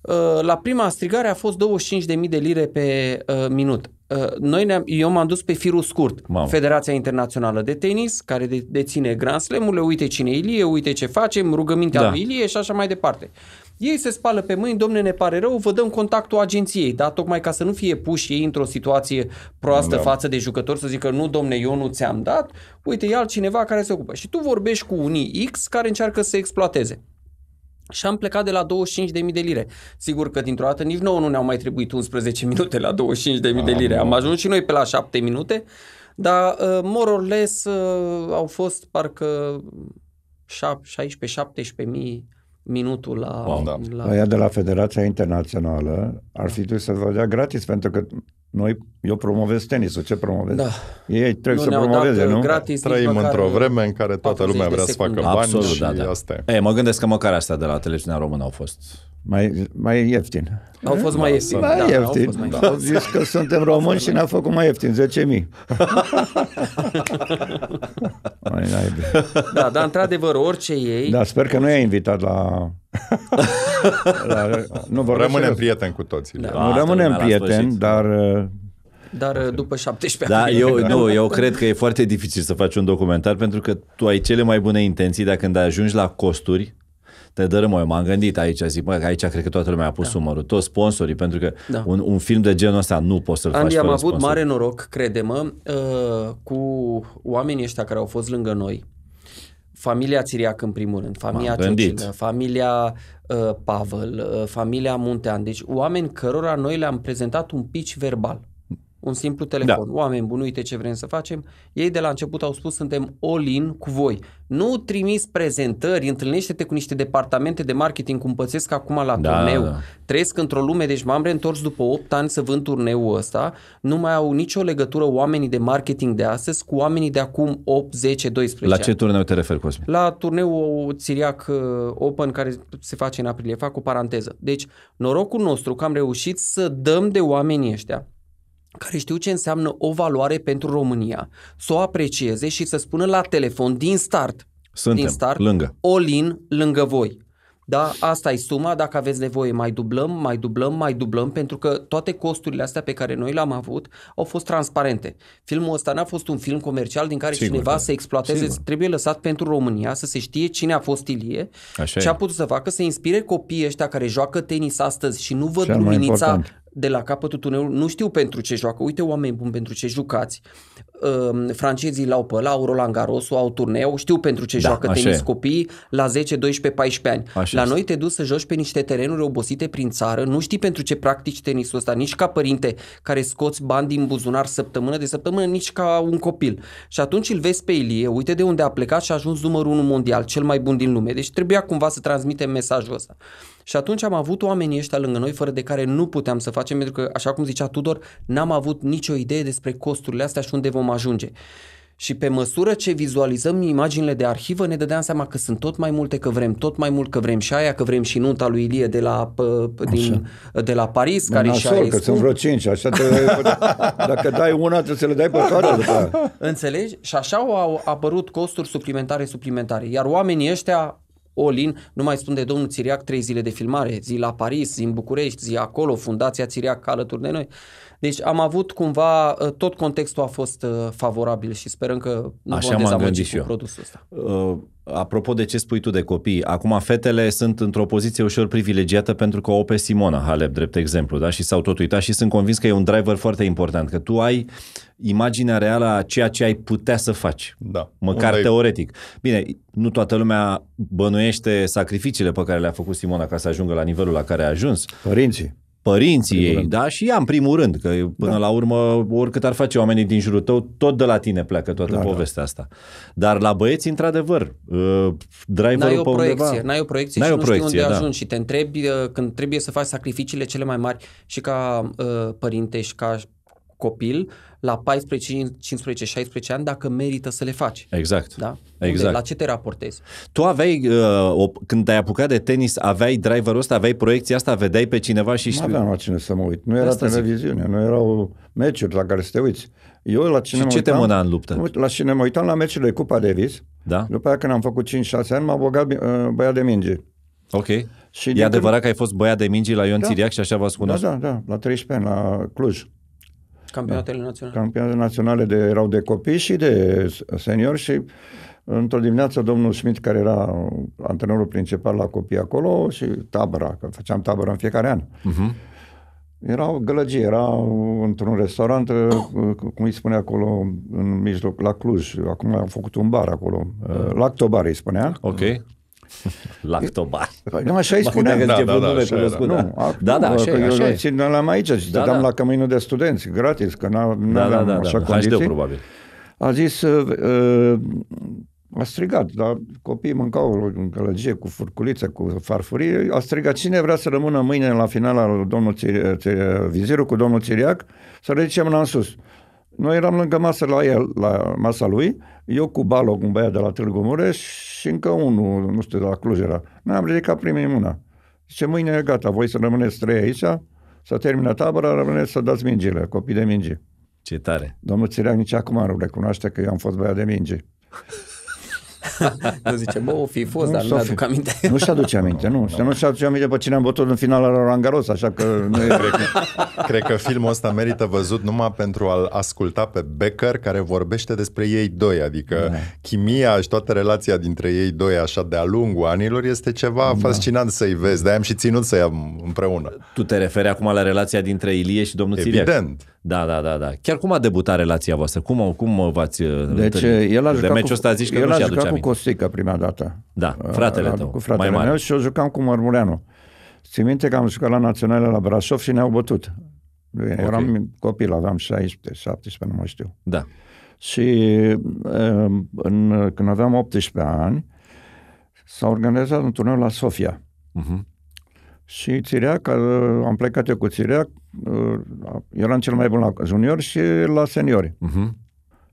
C: Uh, la prima strigare a fost 25.000 de lire pe uh, minut. Uh, noi ne-am, eu m-am dus pe firul scurt. Mamă. Federația Internațională de Tenis, care de, deține Grand Slam-urile, uite cine e Ilie, uite ce facem, rugămintea da. lui Ilie și așa mai departe. Ei se spală pe mâini, domne, ne pare rău, vă dăm contactul agenției, dar Tocmai ca să nu fie puși ei într-o situație proastă da. față de jucători, să zică, nu, domne, eu nu ți-am dat, uite, e altcineva care se ocupă. Și tu vorbești cu unii X care încearcă să exploateze. Și am plecat de la 25.000 de lire. Sigur că dintr-o dată nici nouă nu ne-au mai trebuit 11 minute la 25.000 de lire. Am ajuns și noi pe la 7 minute, dar uh, more or less uh, au fost parcă 16 17000 mii minutul la... Wow, da. la... Aia de la
A: Federația Internațională ar fi trebuit să vă dea gratis, pentru că noi eu promovez tenisul, ce promovez? Da. Ei trebuie
B: nu să promoveze, nu? Uh, gratis, Trăim într-o uh, vreme în care toată lumea vrea să facă bani Absolut, și da, da. e. Ei,
D: mă gândesc că măcar astea de la televiziunea română au fost mai, mai ieftin.
C: Au fost mai da,
A: da, ieftin. Mai da, ieftin. Au, mai da. au zis că suntem români și ne-au făcut mai ieftin, 10.000. mai
B: da, dar într-adevăr, orice ei... Da,
A: sper că nu i-ai invitat la...
B: la nu, vor rămânem prieteni cu toții. Da, Nu, rămânem prieteni,
A: dar uh,
C: dar după 17 da, eu, nu, eu cred că e
D: foarte dificil să faci un documentar pentru că tu ai cele mai bune intenții, dar când ajungi la costuri, te dărâmă, eu m-am gândit aici, zic, mă, aici cred că toată lumea a pus da. umărul, toți sponsorii, pentru că da. un, un film de genul ăsta nu poți să-l Andy, faci am avut sponsor. mare
C: noroc, crede-mă, uh, cu oamenii ăștia care au fost lângă noi, familia Țiriac în primul rând, familia Cecină, familia uh, Pavel, uh, familia Muntean, deci oameni cărora noi le-am prezentat un pitch verbal un simplu telefon. Da. Oameni buni, uite ce vrem să facem. Ei de la început au spus suntem all-in cu voi. Nu trimis prezentări, întâlnește-te cu niște departamente de marketing cum pățesc acum la da, turneu. Da. da. Trăiesc într-o lume, deci m-am reîntors după 8 ani să vând turneul ăsta. Nu mai au nicio legătură oamenii de marketing de astăzi cu oamenii de acum 8, 10, 12 La ce ani.
D: turneu te referi, Cosmin?
C: La turneul Țiriac uh, Open care se face în aprilie. Fac o paranteză. Deci, norocul nostru că am reușit să dăm de oamenii ăștia care știu ce înseamnă o valoare pentru România, să o aprecieze și să spună la telefon din start, Suntem din start, lângă. Olin lângă voi. Da, asta e suma, dacă aveți nevoie mai dublăm, mai dublăm, mai dublăm, pentru că toate costurile astea pe care noi le-am avut au fost transparente. Filmul ăsta n-a fost un film comercial din care Sigur, cineva da. să exploateze, Sigur. trebuie lăsat pentru România să se știe cine a fost Ilie, Așa ce e. a putut să facă, să inspire copiii ăștia care joacă tenis astăzi și nu văd luminița de la capătul tunelului, nu știu pentru ce joacă, uite oameni buni pentru ce jucați, uh, francezii l-au pe la, au Roland Garros, au turneu, știu pentru ce da, joacă tenis e. copii la 10, 12, 14 ani. Așa la este. noi te duci să joci pe niște terenuri obosite prin țară, nu știi pentru ce practici tenisul ăsta, nici ca părinte care scoți bani din buzunar săptămână de săptămână, nici ca un copil. Și atunci îl vezi pe Ilie, uite de unde a plecat și a ajuns numărul 1 mondial, cel mai bun din lume. Deci trebuia cumva să transmitem mesajul ăsta. Și atunci am avut oamenii ăștia lângă noi fără de care nu puteam să facem, pentru că, așa cum zicea Tudor, n-am avut nicio idee despre costurile astea și unde vom ajunge. Și pe măsură ce vizualizăm imaginile de arhivă, ne dădeam seama că sunt tot mai multe, că vrem tot mai mult, că vrem și aia, că vrem și nunta lui Ilie de la, din, de la Paris, care și aia că sunt vreo cinci, așa te, dacă dai una, trebuie să le dai pe toate. Da. Înțelegi? Și așa au apărut costuri suplimentare, suplimentare. Iar oamenii ăștia Olin, nu mai spun de domnul Țiriac trei zile de filmare, zi la Paris, zi în București, zi acolo, Fundația Țiriac alături de noi. Deci am avut cumva, ă, tot contextul a fost ă, favorabil și sperăm că nu Așa vom dezamăgi cu produsul ăsta.
D: Uh Apropo de ce spui tu de copii, acum fetele sunt într-o poziție ușor privilegiată pentru că o pe Simona Halep, drept exemplu, da? și s-au tot uitat și sunt convins că e un driver foarte important, că tu ai imaginea reală a ceea ce ai putea să faci, da. măcar Unde teoretic. Ai... Bine, nu toată lumea bănuiește sacrificiile pe care le-a făcut Simona ca să ajungă la nivelul la care a ajuns. Părinții părinții primul ei, rând. da? Și ea în primul rând, că până da. la urmă, oricât ar face oamenii din jurul tău, tot de la tine pleacă toată Clar, da, da. povestea da. asta. Dar la băieți, într-adevăr, ă, driverul n-ai o pe proiecție, undeva... N-ai o proiecție n-ai și o nu proiecție, știi unde da.
C: ajungi și te întrebi ă, când trebuie să faci sacrificiile cele mai mari și ca uh, părinte și ca copil, la 14, 15, 16 ani dacă merită să le faci. Exact. Da? Exact. Unde, la ce te raportezi?
D: Tu aveai, uh, o, când te-ai apucat de tenis, aveai driverul ăsta, aveai proiecția asta, vedeai pe cineva și știi... Nu aveam
A: la cine să mă uit. Nu era asta televiziune, zic. nu erau meciuri la care să te uiți. Eu la cine și mă ce uitam, te mâna în luptă? La cine mă uitam la meciurile Cupa Davis. Da. După aia când am făcut 5-6 ani, m-a băgat uh, băiat de minge. Ok. Și e adevărat când...
D: că ai fost băiat de mingi la Ion da. Țiriac și așa v-ați cunoscut? Da, da, da,
A: la 13 ani, la Cluj. Campionatele da. naționale. Campionatele naționale de, erau de copii și de seniori și într-o dimineață domnul Schmidt, care era antrenorul principal la copii acolo și tabăra, că făceam tabără în fiecare an. Uh-huh. Era o gălăgie, era într-un restaurant, uh, cum îi spune acolo, în mijloc, la Cluj. Acum am făcut un bar acolo. Uh, Lactobar îi spunea. Ok.
D: Lactobar. Păi, nu, așa îi da, da, da, spuneam. Da, da, da, așa cunoscut, da. Nu, acum, da, da, așa că e, așa eu țin
A: la aici și da, da. la căminul de studenți, gratis, că nu am n da, da, așa da. condiții. Hașteu, probabil. A zis, uh, uh, a strigat, dar copiii mâncau în călăgie cu furculițe, cu farfurii, A strigat, cine vrea să rămână mâine la finala domnul Vizirul cu domnul Țiriac, să reducem la sus. Noi eram lângă masă la el, la masa lui, eu cu Balog, un băiat de la Târgu Mureș și încă unul, nu știu, de la Cluj era. Noi am ridicat primii mâna. Zice, mâine e gata, voi să rămâneți trei aici, să termină tabăra, rămâneți să dați mingile, copii de mingi. Ce tare! Domnul Țireac nici acum nu recunoaște că eu am fost băiat de mingi.
C: nu zice, bă, o fi fost, nu dar nu aduc aminte.
A: nu și aduce aminte, nu. Și nu și aduce aminte pe cine am
B: bătut în finala la Rangaros, așa că nu e... Cred că, cred că filmul ăsta merită văzut numai pentru a-l asculta pe Becker, care vorbește despre ei doi, adică da. chimia și toată relația dintre ei doi, așa, de-a lungul anilor, este ceva da. fascinant să-i vezi, de-aia am și ținut să-i am împreună. Tu te
D: referi acum la
B: relația dintre
D: Ilie și domnul Evident. Siriac. Da, da, da, da. Chiar cum a debutat relația voastră? Cum, cum v-ați deci, întâlnit? El a jucat de meciul ăsta zici că el nu a aduce
A: cu Costică prima dată. Da, fratele tău, Cu fratele mai mare. meu și eu jucam cu Mărmureanu. Țin minte că am jucat la Naționale la Brașov și ne-au bătut. Okay. Eram copil, aveam 16, 17, nu mai știu. Da. Și ehm, în, când aveam 18 ani, s-a organizat un turneu la Sofia. Uh-huh. Și Țireac, am plecat eu cu Țireac, ă, eram cel mai bun la junior și la seniori. Uh-huh.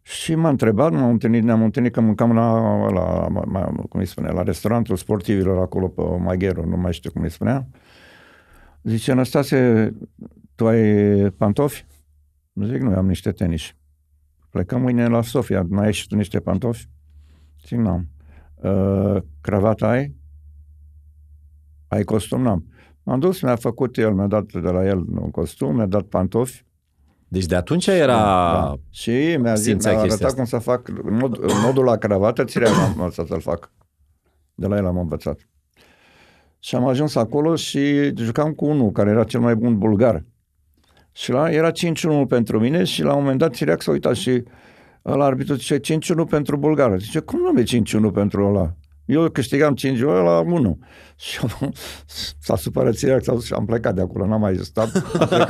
A: Și m-a întrebat, m-am întâlnit, ne-am întâlnit că mâncam la, la, la cum îi spune, la restaurantul sportivilor acolo pe Magheru, nu mai știu cum îi spunea. Zice, Anastase, tu ai pantofi? Zic, nu, am niște tenis. Plecăm mâine la Sofia, mai ai și tu niște pantofi? Zic, nu am. Uh, ă, cravata ai? Ai costum? N-am. M-am dus, mi-a făcut el, mi-a dat de la el un costum, mi-a dat pantofi, deci de atunci era... Da. da. Și mi-a, zis, mi-a arătat asta. cum să fac mod, modul la cravată, ți am învățat să-l fac. De la el am învățat. Și am ajuns acolo și jucam cu unul care era cel mai bun bulgar. Și la, era 5-1 pentru mine și la un moment dat Țireac s-a uitat și la arbitru zice 5-1 pentru bulgar. Zice, cum nu e 5-1 pentru ăla? Eu câștigam 5 ore la 1. Și s-a supărat țiriac, s-a dus și am plecat de acolo, n-am mai stat,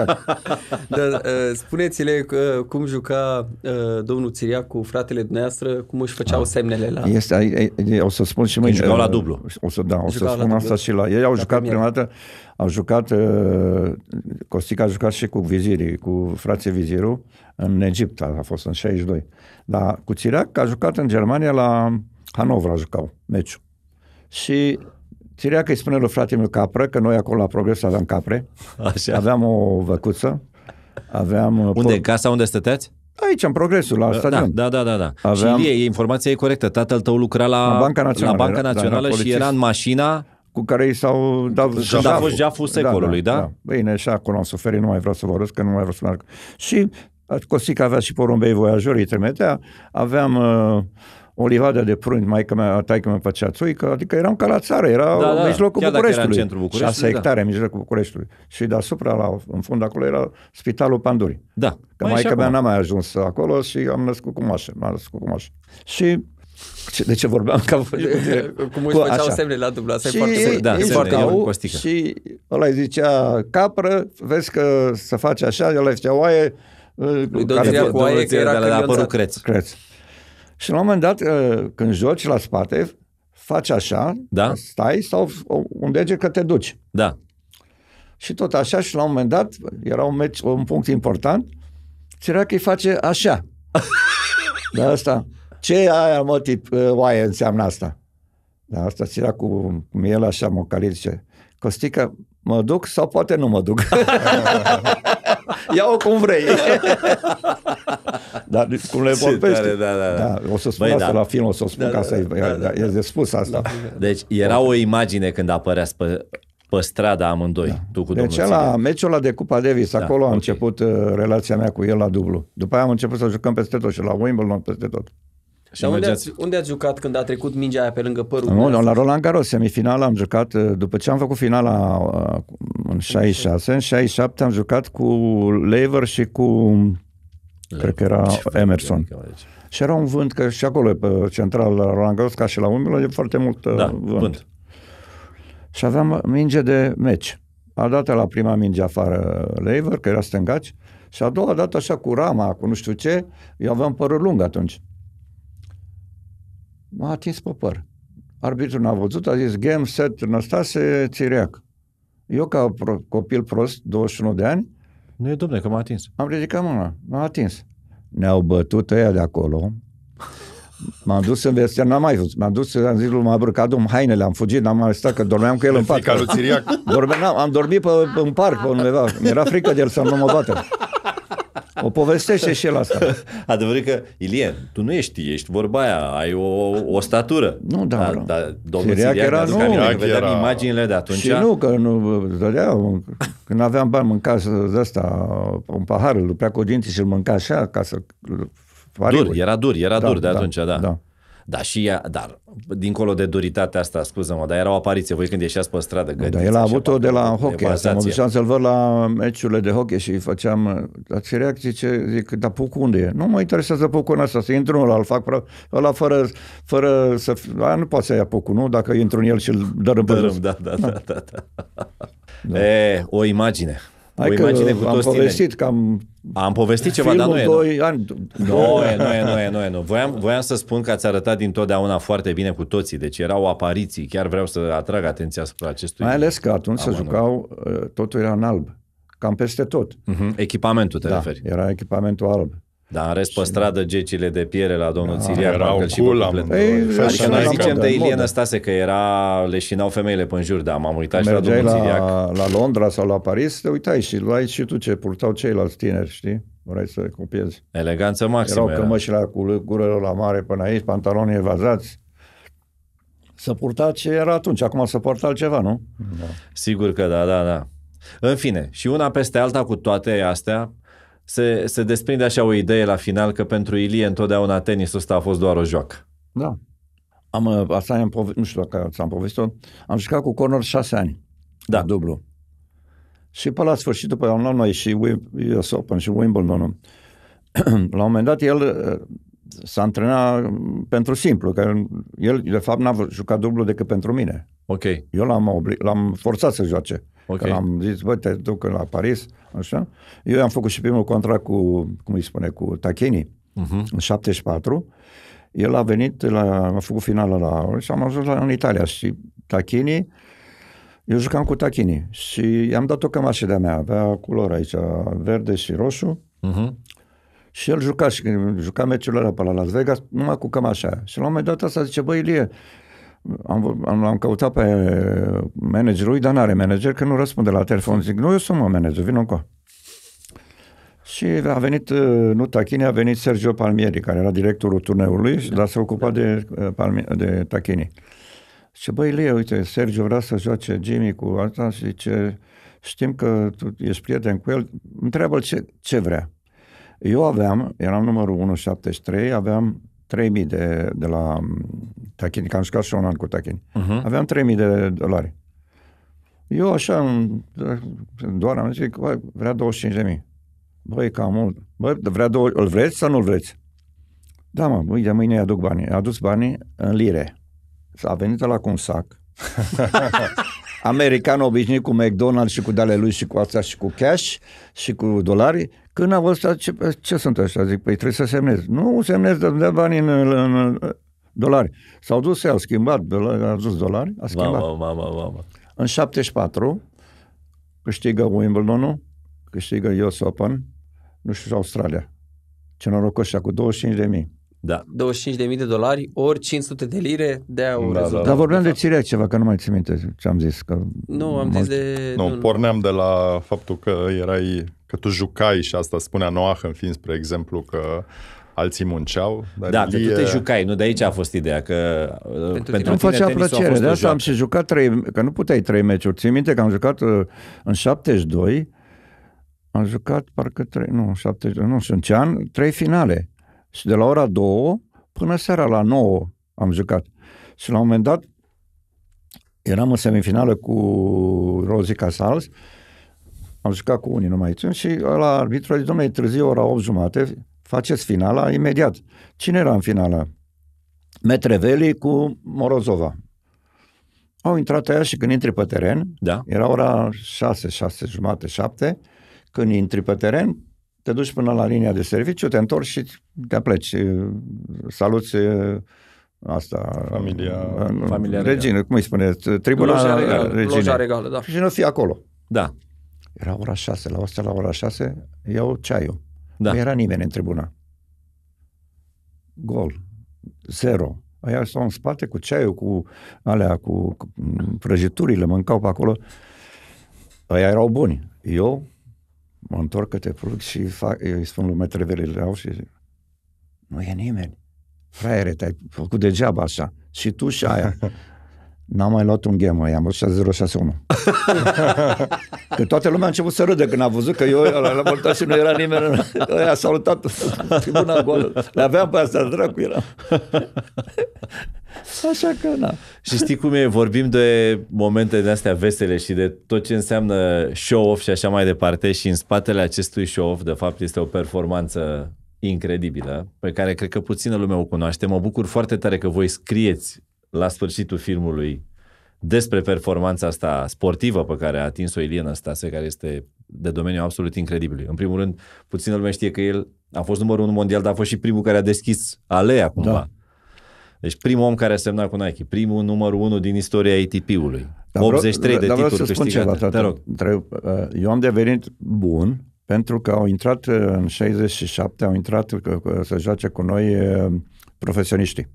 C: Dar uh, spuneți-le uh, cum juca uh, domnul Țiriac cu fratele dumneavoastră, cum își făceau ah. semnele la...
A: Este, o să spun și mai. Jucau la dublu. O să, da, o să spun asta și la... Ei au la jucat prima dată, au jucat, Costica a jucat și cu vizirii, cu frații vizirul, în Egipt, a fost în 62. Dar cu Țiriac a jucat în Germania la Hanovra jucau meciul. Și că îi spune lui fratele meu capră, că noi acolo la Progres aveam capre. Așa. Aveam o văcuță. Aveam... Uh, unde? Por...
D: Casa unde stăteați? Aici, în
A: progresul, la da, stadion.
D: Da, da, da. da. Aveam... Și Ilie, informația e corectă. Tatăl tău lucra la, la Banca Națională, la Banca Națională era, da, și era în
A: mașina cu care i s-au dat jaful. a fost jaful da, secolului, da, da, da? da? Bine, și acolo am suferit, nu mai vreau să vorbesc, că nu mai vreau să merg. Și uh, Cosica avea și porumbei voiajorii, îi trimitea. Aveam uh, o livadă de prunci, că mea, taică mea făcea țuică, adică eram ca la țară, era da, da, mijlocul Bucureștiului. Era în Bucureștiului 6 da. hectare în mijlocul Bucureștiului. Și deasupra, la, în fund, acolo era spitalul Pandurii. Da. Că mai că mea n-a mai ajuns acolo și am născut cu mașă. M-am născut cu mașă. Și de ce vorbeam? Că, cum își făceau așa. semne la dublu, asta și, e foarte, ei, da, e foarte Și ăla îi zicea capră, vezi că se face așa, ăla îi zicea oaie, lui care, zicea cu oaie că era, era la apărut creț. creț. Și la un moment dat, uh, când joci la spate, faci așa, da? stai sau un dege că te duci. Da. Și tot așa și la un moment dat, era un, meci, un punct important, că îi face așa. da, asta. Ce aia, mă, tip, uh, oaie înseamnă asta? Da, asta țira cu el așa, mocalit, zice, Costică, mă duc sau poate nu mă duc. Ia-o cum vrei. Dar cum le vorbește. Tare, da, da, da. da, o să spun Băi, asta da. la film, o să spun da, ca da, să da, da, da, e de spus asta. Da.
D: Deci era o imagine când apărea pe, pe strada amândoi, da. tu cu deci domnul la
A: meciul ăla de Cupa Davis, da, acolo okay. a început uh, relația mea cu el la dublu. După aia am început să jucăm peste tot și la Wimbledon peste tot.
C: Și unde ați, unde ați jucat când a trecut mingea aia pe lângă părul? Nu, nu la
A: Roland Garros, semifinala am jucat, uh, după ce am făcut finala uh, în 66, în 67 am jucat cu Lever și cu Cred că era Emerson. Și era un vânt, că și acolo, pe central, la Roland Garros, ca și la Wimbledon, e foarte mult da, uh, vânt. vânt. Și aveam minge de meci. A dată la prima minge afară Lever, că era stângaci, și a doua dată așa cu rama, cu nu știu ce, eu aveam părul lung atunci. M-a atins pe păr. Arbitrul n-a văzut, a zis game set Năstase Țireac. Eu ca pro- copil prost, 21 de ani, nu e domne, că m-a atins. Am ridicat mâna, m-a atins. Ne-au bătut ăia de acolo. M-am dus în vestea, n-am mai văzut. M-am dus, am zis lui Mabru, că adu hainele, am fugit, n-am mai stat, că dormeam cu el în pat. Dorme, am dormit pe, în parc, pe undeva. Mi-era frică de el să nu mă bată. O povestește și el asta.
D: Adevărul că, Ilie, tu nu ești, ești vorba aia, ai o, o statură. Nu, da, da, da domnul Siriac era, adică nu. Aminte, vedeam era... imaginile de atunci. Și nu,
A: că nu, dădea, când aveam bani, mânca de asta, un pahar, îl lupea cu dinții și îl mânca așa, ca să... Dur, era
D: dur, era da, dur de da, atunci, da. da. Dar și ea, dar, dincolo de duritatea asta, scuză-mă, dar era o apariție. Voi când ieșeați pe stradă, Da, el a avut-o
A: de la hockey. Asta. Mă duceam să-l văd la meciurile de hockey și făceam... Dar ce reacție, ce, zic, dar puc unde e? Nu mă interesează pucul ăsta, să intru unul, îl fac fără, ăla fără, fără să... Aia nu poate să ia pucul, nu? Dacă intru în el și îl dărâm, dărâm da, da, da, da, da.
D: da. E, o imagine. Hai o imagine cu am povestit tine. că am... Am povestit ceva, dar nu e. Doi nu. ani. Nu e, nu e, nu e, nu e. Nu. Voiam, voiam să spun că ați arătat dintotdeauna foarte bine cu toții, deci erau apariții. Chiar vreau să atrag atenția asupra acestui... Mai
A: ales că atunci se jucau, uh, totul era în alb. Cam peste tot. Uh-huh.
D: Echipamentul te da, referi.
A: era echipamentul alb.
D: Dar în rest pe stradă gecile de piele la domnul da, Țiriac erau și cool, am, Ei, Adică noi zicem de Ilie Stase că era, le femeile pe jur, dar m-am uitat Mergeai și la domnul la,
A: Țiriac. la Londra sau la Paris, te uitai și luai și tu ce purtau ceilalți tineri, știi? Vrei să copiezi.
D: Eleganță maximă Erau era.
A: cămășile cu gură la mare până aici, pantaloni evazați să purta ce era atunci, acum să poartă altceva, nu?
D: Da. Sigur că da, da, da. În fine, și una peste alta cu toate astea, se, se desprinde așa o idee la final că pentru Ilie întotdeauna tenisul ăsta a
A: fost doar o joacă. Da. Am, uh, asta am, nu știu dacă ți-am povestit-o, am jucat cu Conor șase ani. Da. Dublu. Și pe la sfârșit, după am luat noi și US Open și Wimbledon, la un moment dat el uh, s-a antrenat um, pentru simplu, că el de fapt n-a jucat dublu decât pentru mine. Ok. Eu l-am, l-am forțat să joace. Okay. Că am zis, bă, te duc la Paris, așa. Eu am făcut și primul contract cu, cum îi spune, cu Tacheni, uh-huh. Mhm. în 74. El a venit, la, a făcut finala la și am ajuns la, în Italia și Tacheni, eu jucam cu Tacheni și i-am dat o cămașă de-a mea, avea culori aici, verde și roșu. Uh-huh. Și el juca și când juca meciul ăla pe la Las Vegas, numai cu cămașa aia. Și la un moment dat asta zice, băi Ilie, am, am, l-am căutat pe managerul lui, dar nu are manager, că nu răspunde la telefon. Zic, nu, eu sunt mă, manager, vin încă. Și a venit, uh, nu Tachini, a venit Sergio Palmieri, care era directorul turneului, da. dar se ocupa da. de, uh, de Tachini. Și băi, Ilie, uite, Sergio vrea să joace Jimmy cu asta și zice, știm că tu ești prieten cu el, întreabă-l ce, ce vrea. Eu aveam, eram numărul 173, aveam 3.000 de, de la mm, Tachin, că am jucat și un an cu Tachin. Uh-huh. Aveam 3.000 de dolari. Eu așa, doar am zis, bă, vrea mii. Băi, cam mult. Băi, vrea două, îl vreți sau nu-l vreți? Da, mă, de mâine aduc banii. A adus banii în lire. S-a venit la cu un sac. American obișnuit cu McDonald's și cu dale lui și cu astea și cu cash și cu dolari, când a văzut ce, ce sunt așa? Zic, păi trebuie să semnez. Nu semnez, de bani în, în, în dolari. S-au dus, au schimbat, a au dus dolari, a schimbat. Mama, mama, mama. În 74 câștigă Wimbledonul, câștigă US Open, nu știu, Australia. Ce norocoși cu 25 de mii.
C: Da. 25 de dolari, ori 500 de lire, de au da, Da, Dar vorbeam
A: de, de țirea ceva, că nu mai țin minte ce am zis. Că nu, am zis de... Nu, nu,
B: porneam de la faptul că erai că tu jucai și asta spunea Noah fiind spre exemplu, că alții munceau. Dar da, Ilie... că tu te jucai, nu? De aici a fost ideea, că uh, pentru, pentru tine, îmi făcea plăcere, de asta am
A: și jucat trei, că nu puteai trei meciuri. Ții minte că am jucat uh, în 72, am jucat parcă trei, nu, 72, nu, sunt ce an, trei finale. Și de la ora două până seara la nouă am jucat. Și la un moment dat eram în semifinală cu Rozica Casals, am jucat cu unii numai țin, și la arbitru a zis, domnule, târziu ora 8 jumate, faceți finala imediat. Cine era în finala? Metreveli cu Morozova. Au intrat aia și când intri pe teren, da. era ora 6, 6 jumate, 7, când intri pe teren, te duci până la linia de serviciu, te întorci și te pleci. Saluți asta... Familia... Familia regină, cum îi spune? Tribuna regală, regală, da. Și nu fi acolo. Da. Era ora 6, la asta la ora 6 iau ceaiul. Da. Nu era nimeni în tribuna. Gol. Zero. Aia stau în spate cu ceaiul, cu alea, cu, mm, prăjiturile, mâncau pe acolo. Aia erau buni. Eu mă întorc câte produc și fac, îi spun lui Metrevele, au și zic, nu e nimeni. Fraiere, te-ai făcut degeaba așa. Și tu și aia. N-am mai luat un gemă, i-am văzut 061. că toată lumea a început să râdă când a văzut că eu la, la voltat și nu era nimeni. Aia a salutat tribuna goală. Le aveam pe asta, dracu era. Așa că, na.
D: Și știi cum e, vorbim de momente de astea vesele și de tot ce înseamnă show-off și așa mai departe și în spatele acestui show-off, de fapt, este o performanță incredibilă, pe care cred că puțină lume o cunoaște. Mă bucur foarte tare că voi scrieți la sfârșitul filmului despre performanța asta sportivă pe care a atins-o Ilie Năstase, care este de domeniu absolut incredibil. În primul rând, puțină lumea știe că el a fost numărul unu mondial, dar a fost și primul care a deschis alea cumva. Da. Deci primul om care a semnat cu Nike, primul numărul unu din istoria ATP-ului. Dar 83 vreau, de titluri câștigate. Ceva, Te rog.
A: Uh, eu am devenit bun pentru că au intrat uh, în 67, au intrat uh, să joace cu noi profesioniștii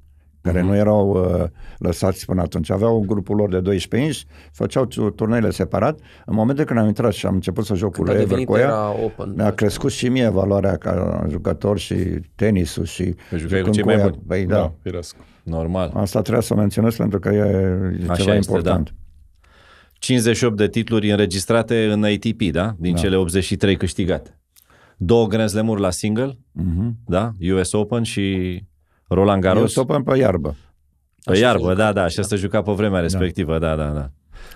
A: care uh-huh. nu erau uh, lăsați până atunci. Aveau grupul lor de 12 inși, făceau turneile separat. În momentul când am intrat și am început să joc cu Ever Coia, Open, mi-a da. crescut și mie valoarea ca jucător și tenisul și...
B: Păi că cu cei mai buni. Păi, da. da
A: Normal. Asta trebuie să o menționez pentru că e Așa ceva este, da. important. Da.
D: 58 de titluri înregistrate în ATP, da? Din da. cele 83 câștigate. Două Grand slam la single, uh-huh. da? US Open și Roland Garros. Eu stopam pe iarbă. Pe așa iarbă, da, da, și asta juca pe vremea da. respectivă, da, da, da. da.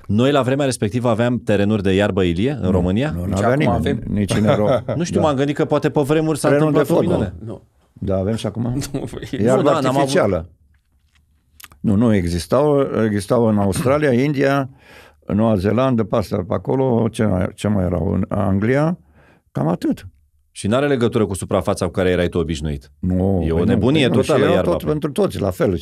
D: Noi la vremea respectivă aveam terenuri de iarbă ilie în nu, România? Nu, nu avea nimeni, avem. nici în Europa. Nu știu, da. m-am gândit că poate pe vremuri s-a Terenul întâmplat de fotbal. Nu.
A: Da, avem și acum. Nu, iarbă nu, da, artificială. Avut... Nu, nu, existau, existau în Australia, India, Noua Zeelandă, pe pe acolo, ce, ce mai erau, în Anglia, cam atât.
D: Și nu are legătură cu suprafața cu care erai tu obișnuit.
A: Nu, e o păi păi nebunie nu, totală nu, Tot, pentru toți, la fel.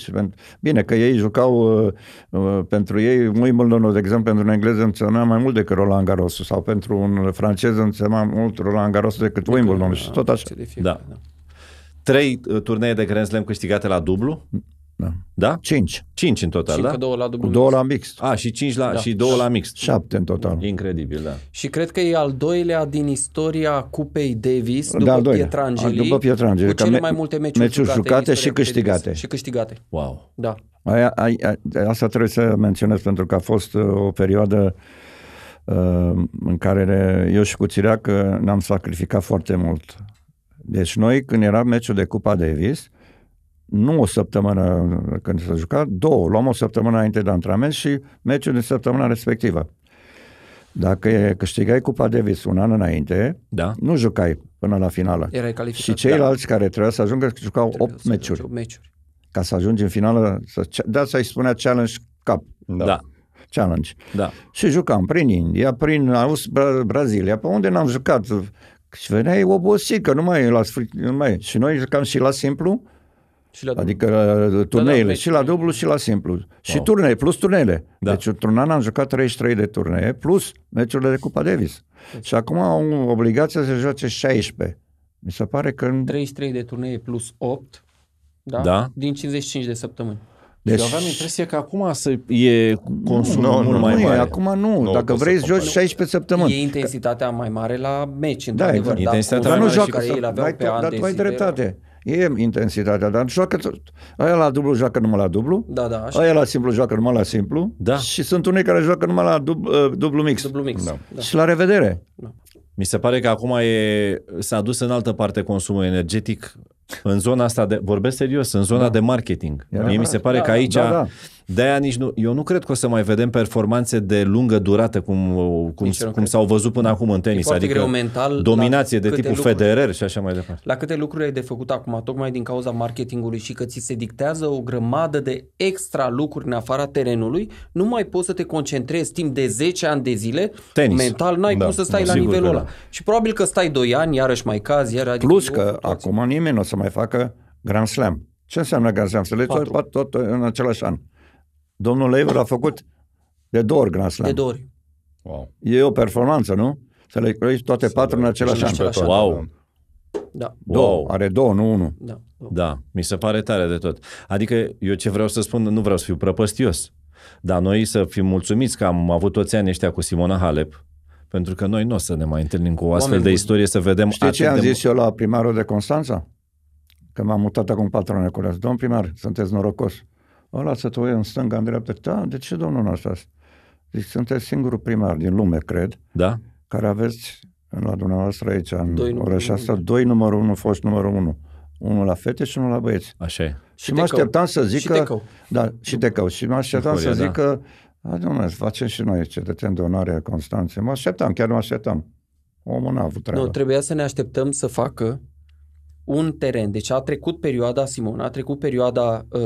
A: Bine, că ei jucau uh, uh, pentru ei, mult de exemplu, pentru un englez însemna mai mult decât Roland Garros sau pentru un francez însemna mult Roland Garros decât Wimbledon și tot da, așa. Da. da.
D: Trei uh, turnee de Grand Slam câștigate la dublu? Da. da? cinci Cinci în total, și da? două la dublu. Două la mixt. A, și cinci la da. și
A: două la mixt. Șapte în total. Incredibil, da.
C: Și cred că e al doilea din istoria Cupei Davis după da, Pietrangeli. După Pietrangeli, cu cele mai multe meciuri, meciuri jucate, jucate și câștigate. și câștigate. Wow. Da.
A: Aia, a, asta trebuie să menționez pentru că a fost uh, o perioadă uh, în care eu și cu Țireac uh, ne-am sacrificat foarte mult. Deci noi, când era meciul de Cupa Davis, nu o săptămână când s-a jucat, două. Luăm o săptămână înainte de antrenament și meciul de săptămâna respectivă. Dacă câștigai Cupa Davis un an înainte, da. nu jucai până la finală. Erai calificat, și ceilalți da. care trebuia să ajungă jucau trebuia 8 meciuri. 8 meciuri. Ca să ajungi în finală, să, de asta îi spunea Challenge Cup. Da. da. Challenge. Da. Și jucam prin India, prin Aus, Brazilia, pe unde n-am jucat. Și veneai obosit, că nu mai e la sfârșit, nu mai Și noi jucam și la simplu, și la adică, dublu. Adică uh, turneile, da, da, și la dublu și la simplu. Wow. Și turnee, plus turneele. Da. Deci într-un an am jucat 33 de turnee, plus meciurile de Cupa Davis. Da. Și acum au obligația să joace 16. Mi se
C: pare că... În... 33 de turnee plus 8, da? da? Din 55 de săptămâni. Deci, eu aveam
D: impresia că acum să e consumul nu, nu, mult mai nu, mare. E, Acum nu. nu Dacă vrei, să joci
C: 16 săptămâni. E intensitatea mai mare la meci, da, într-adevăr. Da, da, intensitatea dar mai mare nu joacă. Ei l-aveau pe da, tu ai dreptate.
A: E intensitatea, dar joacă tot. Aia la dublu joacă numai la dublu, da, da, așa. aia la simplu joacă numai la simplu da. și sunt unii care joacă numai la dub, uh, dublu mix. Dublu mix. Da. Da. Și la revedere. Da. Mi se pare că acum e,
D: s-a dus în altă parte consumul energetic în zona asta de, vorbesc serios, în zona da. de marketing. Mie mi se pare da, că da, aici da, da. De-aia nici nu, eu nu cred că o să mai vedem performanțe de lungă durată cum, cum, cum s-au văzut până acum în tenis, adică greu mental dominație de tipul lucruri, Federer și așa mai departe.
C: La câte lucruri ai de făcut acum, tocmai din cauza marketingului și că ți se dictează o grămadă de extra lucruri în afara terenului, nu mai poți să te concentrezi timp de 10 ani de zile, tenis. mental n-ai da, cum să stai la da, nivelul ăla. Da. Și probabil că stai 2 ani, iarăși mai cazi, iar adică Plus că acum nimeni nu o să mai facă Grand Slam. Ce înseamnă Grand
A: Slam? Să le tot, tot în același an. Domnul Lever a făcut de două ori Grand Slam. De două ori. Wow. E o performanță, nu? Să le crești toate patru în același an.
C: Wow! Da. da. Două. Wow.
A: Are două, nu unul.
D: Da. da, mi se pare tare de tot. Adică eu ce vreau să spun, nu vreau să fiu prăpăstios, dar noi să fim mulțumiți că am avut toți ani ăștia cu Simona Halep, pentru că noi nu o să ne mai întâlnim cu o astfel Oameni de istorie, să vedem... Știi ce am de... zis
A: eu la primarul de Constanța? Că m-am mutat acum patru ani acolo. Domn primar, sunteți norocos Ăla să tăie în stânga, în dreapta. Da, de ce domnul ăsta? Deci sunteți singurul primar din lume, cred, da? care aveți la dumneavoastră aici, în doi orașul asta, doi numărul unu, fost numărul unu. Unul la fete și unul la băieți. Așa e. Și, și mă așteptam să zic că... Da, și te cău. Și mă așteptam să zic da. că Domnule, facem și noi cetățeni de onoare a Constanței. Mă așteptam, chiar mă așteptam. Omul n-a avut treabă. Nu,
C: trebuia să ne așteptăm să facă un teren. Deci a trecut perioada Simona, a trecut perioada uh,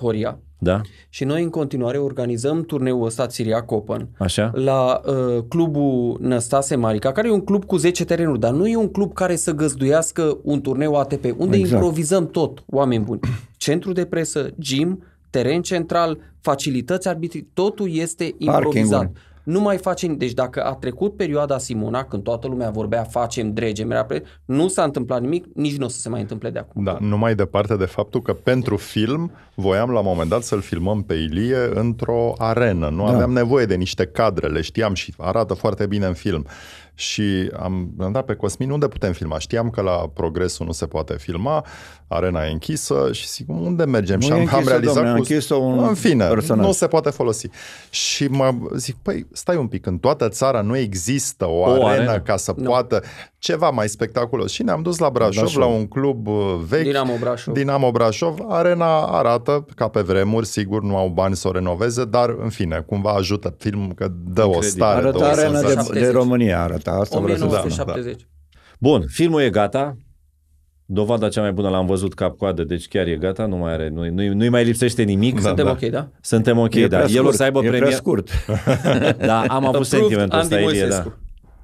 C: Horia. Da. Și noi în continuare organizăm turneul ăsta Siria Copen Așa. la uh, clubul Năstase Marica, care e un club cu 10 terenuri, dar nu e un club care să găzduiască un turneu ATP, unde exact. improvizăm tot, oameni buni. Centru de presă, gym, teren central, facilități arbitri, totul este improvizat. parking nu mai facem, deci dacă a trecut perioada Simona, când toată lumea vorbea facem, dregem, pre... nu s-a întâmplat nimic, nici nu o să se mai întâmple de
B: acum. Da, nu mai departe de faptul că pentru film voiam la un moment dat să-l filmăm pe Ilie într-o arenă. Nu da. aveam nevoie de niște cadre, le știam și arată foarte bine în film. Și am întrebat pe Cosmin unde putem filma. Știam că la Progresul nu se poate filma, arena e închisă și zic, unde mergem? Nu și am, închisă, am realizat domnule, cu... închisă un În fine, personal. nu se poate folosi. Și mă zic, păi stai un pic, în toată țara nu există o, o arenă, arenă ca să nu. poată ceva mai spectaculos. Și ne-am dus la Brașov, Brașov, la un club uh, vechi, Dinamo Brașov. Dinamo Brașov. Arena arată ca pe vremuri, sigur nu au bani să o renoveze, dar în fine, cumva ajută filmul că dă Incredibil. o stare. Arăta arena de, de România arăta. Asta 1970. Vreau să
C: da, da.
D: Bun, filmul e gata, Dovada cea mai bună l-am văzut cap-coadă, deci chiar e gata, nu mai are, nu, nu, nu-i mai lipsește nimic. Da, Suntem da. ok, da? Suntem ok, e da. Scurt, El o să aibă e premier... scurt. da, am avut sentimentul ăsta, Ilie, da.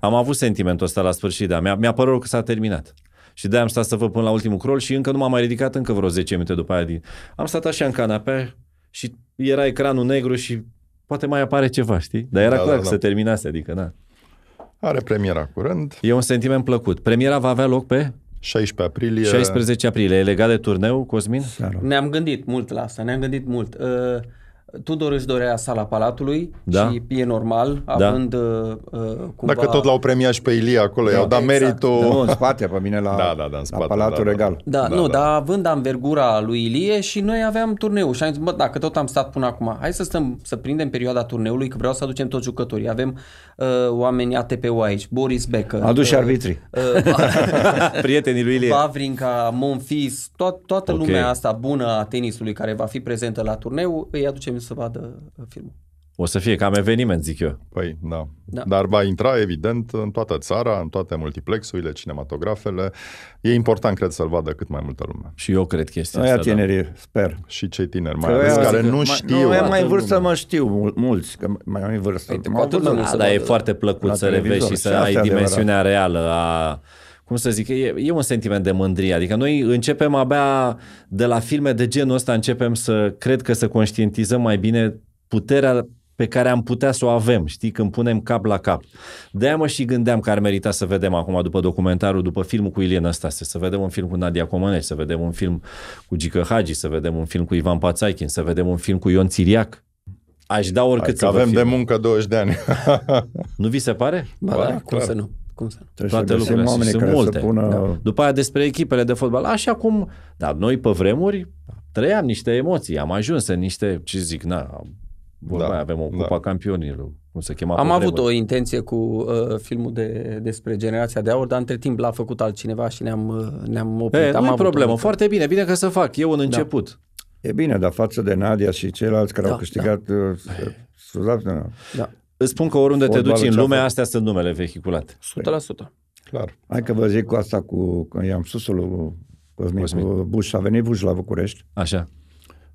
D: Am avut sentimentul ăsta la sfârșit, da. Mi-a, mi-a părut că s-a terminat. Și de-aia am stat să vă până la ultimul crol și încă nu m-am mai ridicat încă vreo 10 minute după aia. Din... Am stat așa în canapea și era ecranul negru și poate mai apare ceva, știi? Dar era da, clar da, că da. se terminase, adică, da. Are premiera curând. E un sentiment plăcut. Premiera va avea loc pe 16 aprilie. 16 aprilie. E legat de turneu, Cosmin? Seara.
C: Ne-am gândit mult la asta, ne-am gândit mult. Uh, Tudor își dorea sala Palatului da. și e normal, da. având uh, uh, cumva... Dacă tot l-au
B: premiat și pe Ilie acolo, da, i-au dat exact. meritul... Da, nu, în spate, pe mine la, da, da, da, în spate, la Palatul da, da. Regal.
C: Da, da, da nu, da. dar având amvergura lui Ilie și noi aveam turneul și am zis, bă, dacă tot am stat până acum, hai să stăm, să prindem perioada turneului, că vreau să aducem toți jucătorii. Avem uh, oameni ATP-ul aici, Boris Becker... Aduși uh, arbitrii. Uh, Prietenii lui Ilie. Pavrinca, Monfis, to- toată okay. lumea asta bună a tenisului care va fi prezentă la turneu, îi aducem venit să vadă uh, filmul.
B: O să fie cam eveniment, zic eu. Păi, da. da. Dar va intra, evident, în toată țara, în toate multiplexurile, cinematografele. E important, cred, să-l vadă cât mai multă lume. Și eu cred că este asta. Da. tinerii, da. sper. Și cei tineri, mai ales, care nu mai, știu. Nu, mai vârstă,
A: lume. mă știu, mulți, că mai am vârstă. Uite, poate nu, dar e foarte plăcut să revezi și să ai dimensiunea
D: reală a cum să zic, e, e un sentiment de mândrie. Adică noi începem abia de la filme de genul ăsta, începem să cred că să conștientizăm mai bine puterea pe care am putea să o avem, știi, când punem cap la cap. de mă și gândeam că ar merita să vedem acum, după documentarul, după filmul cu Ilie Năstase, să vedem un film cu Nadia Comăneci, să vedem un film cu Gică Hagi, să vedem un film cu Ivan Pațaichin, să vedem un film cu Ion Țiriac. Aș da oricât Hai să avem de
B: muncă 20
D: de ani. nu vi se pare? Ba, da, da, cum clar. să nu cum să
C: nu? Trebuie Toate lucrurile sunt, sunt multe. pună... da.
D: După aia despre echipele de fotbal, așa cum, da, noi pe vremuri trăiam niște emoții, am ajuns în niște, ce zic, na, da, mai avem o da. cupa campionilor, cum se chema. Am avut
C: o intenție cu uh, filmul de, despre generația de aur, dar între timp l-a făcut altcineva și ne-am, uh, ne-am oprit. E, nu e problemă, foarte bine, bine
A: că să fac, eu un da. început. E bine, dar față de Nadia și ceilalți care da, au câștigat da. Uh, scuzați
C: Da.
D: Îți spun că oriunde te duci în lume, astea sunt numele vehiculate. 100%.
A: Clar. Hai că vă zic cu asta, cu, când i-am susul lui Cosmin, Cosmin. Buș, a venit Buș la București. Așa.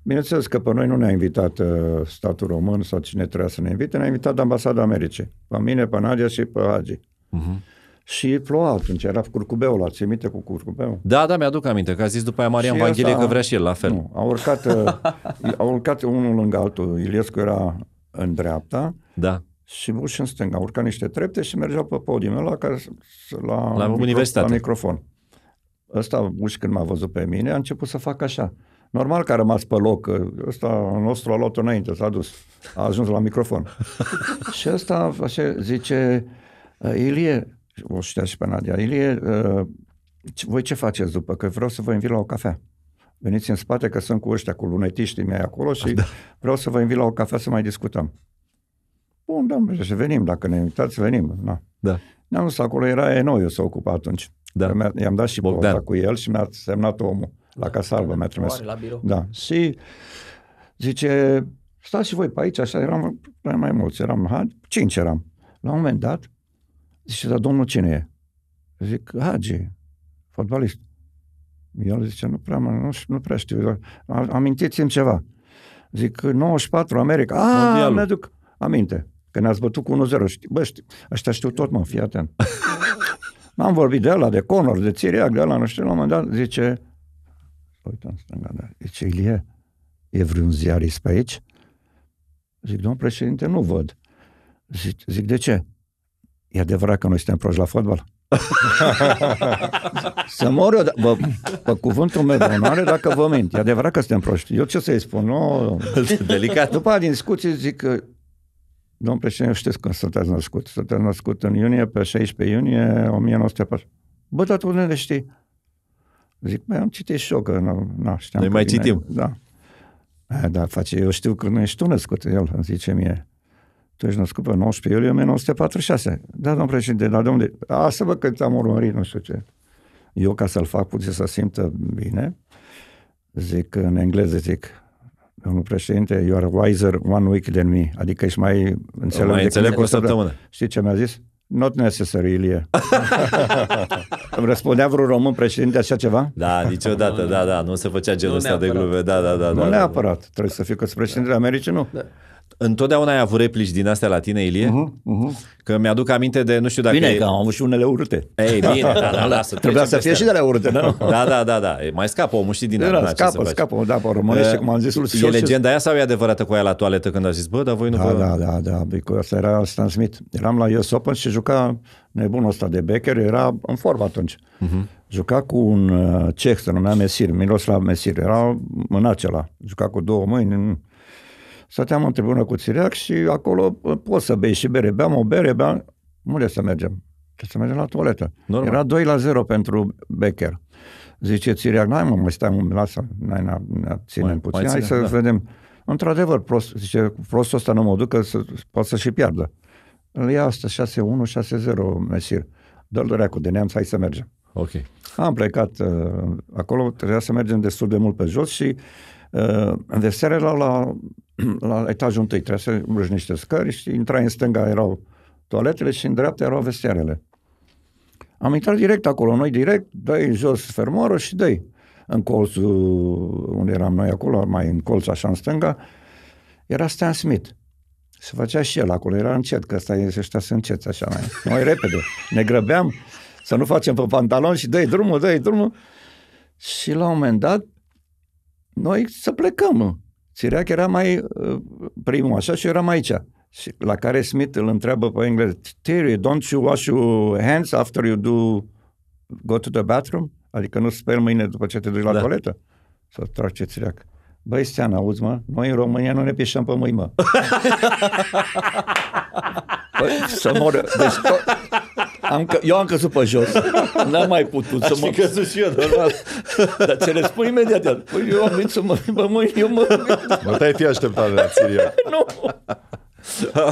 A: Bineînțeles că pe noi nu ne-a invitat uh, statul român sau cine trebuia să ne invite, ne-a invitat ambasada Americii. Pe mine, pe Nadia și pe Hagi.
D: Uh-huh.
A: Și ploua atunci, era curcubeul, la minte cu curcubeul?
D: Da, da, mi-aduc aminte, că a zis după aia Maria Vanghelie că vrea și el la fel. Nu,
A: au urcat, uh, au urcat unul lângă altul, Iliescu era în dreapta, da și mă și în stânga. Urca niște trepte și mergea pe podiumul ăla care, la, la, micro, universitate. la microfon. Ăsta, uși când m-a văzut pe mine, a început să fac așa. Normal că a rămas pe loc, ăsta nostru a luat-o înainte, s-a dus, a ajuns la microfon. și ăsta așa zice, ă, Ilie, o știa și pe Nadia, Ilie, ă, voi ce faceți după? Că vreau să vă invit la o cafea. Veniți în spate că sunt cu ăștia, cu lunetiștii mei acolo și da. vreau să vă invit la o cafea să mai discutăm. Bun, da, și venim, dacă ne invitați, venim. Na. Da. Ne-am dus acolo, era Enoiu să ocupa atunci. Da. I-am dat și Bogdan. poza cu el și mi-a semnat omul la da, Casalba, da, mi-a trimis. La birou. Da. Și zice, stați și voi pe aici, așa, eram mai mulți, eram, ha, cinci eram. La un moment dat, zice, dar domnul cine e? Zic, Hagi, fotbalist. El zice, nu prea, nu, nu prea știu, amintiți-mi ceva. Zic, 94, America. A, mi-aduc aminte. Că ne-ați bătut cu 1-0. Știi, bă, știi, ăștia știu tot, mă, fii atent. N-am vorbit de ăla, de Conor, de Țiriac, de ăla, nu știu, la un moment dat zice, uite în stânga, da, zice, Ilie, e vreun ziarist pe aici? Zic, domnul președinte, nu văd. Zic, zic de ce? E adevărat că noi suntem proști la fotbal? să mor eu, da, bă, bă, cuvântul meu de onoare dacă vă mint. E adevărat că suntem proști. Eu ce să-i spun? No. Delicat. După aia din discuții zic Domnul președinte, știți când sunteți născut. Sunteți născut în iunie, pe 16 iunie 1904. Bă, dar tu nu știi. Zic, băi, am citit și eu, că nu, na, știam Noi mai vine. citim. Da. A, da, face, eu știu că nu ești tu născut, el îmi zice mie. Tu ești născut pe 19 iulie 1946. Da, domnul președinte, dar A, să văd că ți-am urmărit, nu știu ce. Eu, ca să-l fac puțin să simtă bine, zic în engleză, zic, domnul președinte, you are wiser one week than me, adică ești mai înțelept. Mai înțelept cu o exact. săptămână. Știi ce mi-a zis? Not necessary, Ilie. Îmi răspundea vreun român președinte așa ceva?
D: Da, niciodată, da, da, nu se făcea genul ăsta de glume, da, da, da. Nu da, da. neapărat, da. trebuie
A: să fii că președintele da. Americii, nu.
D: Da. Întotdeauna ai avut replici din astea la tine, Ilie? Uh-huh, uh-huh. Că mi-aduc aminte de, nu știu dacă... Bine, e... că am avut și unele urâte. Ei, bine, da, da, lasă. Trebuia să fie și de la urâte, nu? Da, da, da, da, da. E, mai scapă omul și din da, da, scapă, scapă, da, pe românește, uh, cum am zis. E legenda aia sau e adevărată cu aia la toaletă când a zis, bă, dar voi nu da, vă... Da,
A: da, da, da, asta era Stan Smith. Eram la US Open și juca nebunul ăsta de Becker, era în formă atunci. Uh-huh. Juca cu un uh, ceh, se numea Mesir, Miroslav Mesir, era în acela. Juca cu două mâini, Stăteam în tribună cu Țireac și acolo poți să bei și bere. Beam o bere, beam... Unde să mergem? Trebuie să mergem la toaletă. Normal. Era 2 la 0 pentru Becker. Zice Țireac, n-ai mă, mai stai, lasă, n-ai, n-ai, n-ai ținem mai, puțin, mai hai ține, să da. vedem. Într-adevăr, prost, zice, prostul ăsta nu mă duc, că să, poate să și piardă. Îl ia asta 6-1, 6-0, Mesir. Dă-l dracu de neamț, hai să mergem. Ok. Am plecat uh, acolo, trebuia să mergem destul de mult pe jos și uh, în seară la, la la etajul întâi, trebuia să urci niște scări și intrai în stânga erau toaletele și în dreapta erau vestiarele. Am intrat direct acolo, noi direct, dai jos fermoarul și dai în colțul unde eram noi acolo, mai în colț așa în stânga, era Stan Smith. Se făcea și el acolo, era încet, că ăsta e, ăștia să încet așa mai, mai repede. Ne grăbeam să nu facem pe pantalon și dai drumul, dai drumul. Și la un moment dat, noi să plecăm. Siriac era mai uh, primul așa și eram aici. Și la care Smith îl întreabă pe engleză, Terry, don't you wash your hands after you do go to the bathroom? Adică nu speli mâine după ce te duci la da. toaletă? Să trag ce țiriac. Băi, Stean, auzi, mă, noi în România nu ne pișăm pe mâini, mă. Bă, să mor. Deci, to- am că, eu am căzut pe jos. N-am mai
B: putut Aș să mă...
A: Aș și eu, dar Dar ce le spun imediat? Păi eu am venit să mă... Bă, mă, eu mă...
B: Mă, te-ai fi așteptat la Siria. nu.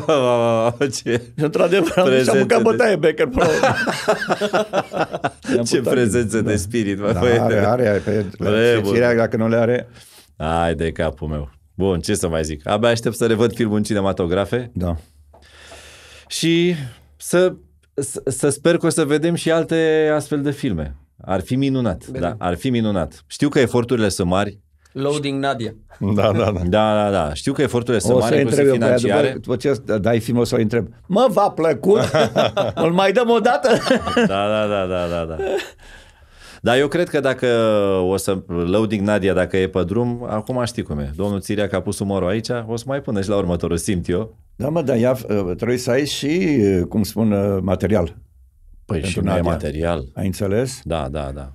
B: Ah,
D: ce
A: și într-adevăr am zis, am mâncat bătaie Becker Pro.
D: Ce prezență de spirit. Da, bă, are, are, pe, le,
A: dacă nu le are. Ai
D: de capul meu. Bun, ce să mai zic. Abia aștept să revăd filmul în cinematografe. Da. Și să să sper că o să vedem și alte astfel de filme. Ar fi minunat, Bine. da, ar fi minunat. Știu că eforturile sunt mari.
C: Loading Nadia.
D: Da, da, da. Da, da, da. Știu că eforturile sunt mari, inclusiv financiare. Eu,
A: după, după ce dai filmul o să o întreb. Mă, v-a plăcut? Îl mai dăm o dată?
D: da, da, da, da, da. da. Dar eu cred că dacă o să loading Nadia, dacă e pe drum, acum știi cum e. Domnul Țirea că a pus umorul aici, o să mai până și la următorul, simt eu.
A: Da, mă, dar ea uh, trebuie să ai și, uh, cum spun, uh, material. Păi și nu e material. Ai înțeles? Da, da, da.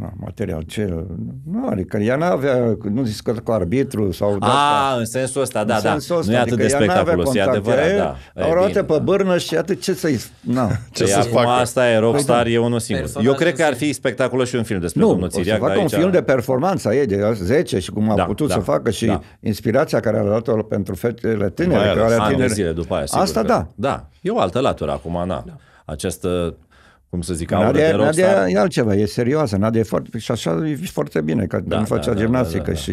A: Na, material ce? Nu are, că ea n-avea, nu zic că cu arbitru sau... Ah, a, în sensul ăsta, da, da. nu e adică atât de spectaculos, e adevărat, ei, da. Au roate pe bârnă și atât ce să-i... Na. Păi ce să facă? asta e păi rockstar, da. e unul singur. Eu cred că ar
D: fi spectaculos și un film despre domnul Țiriac. Nu, o să un film
A: de performanță ei, de 10 și cum a da, putut da, să facă și inspirația care a dat-o pentru fetele tinere. Mai ales, care zile după aia, Asta da.
D: Da, e o altă latură acum, na. Această cum să zic, aură Nadia, de rockstar. Nadia e
A: altceva, e serioasă, Nadia e foarte, și așa e foarte bine, că da, nu da, facea da, da, gimnastică da, da, da. și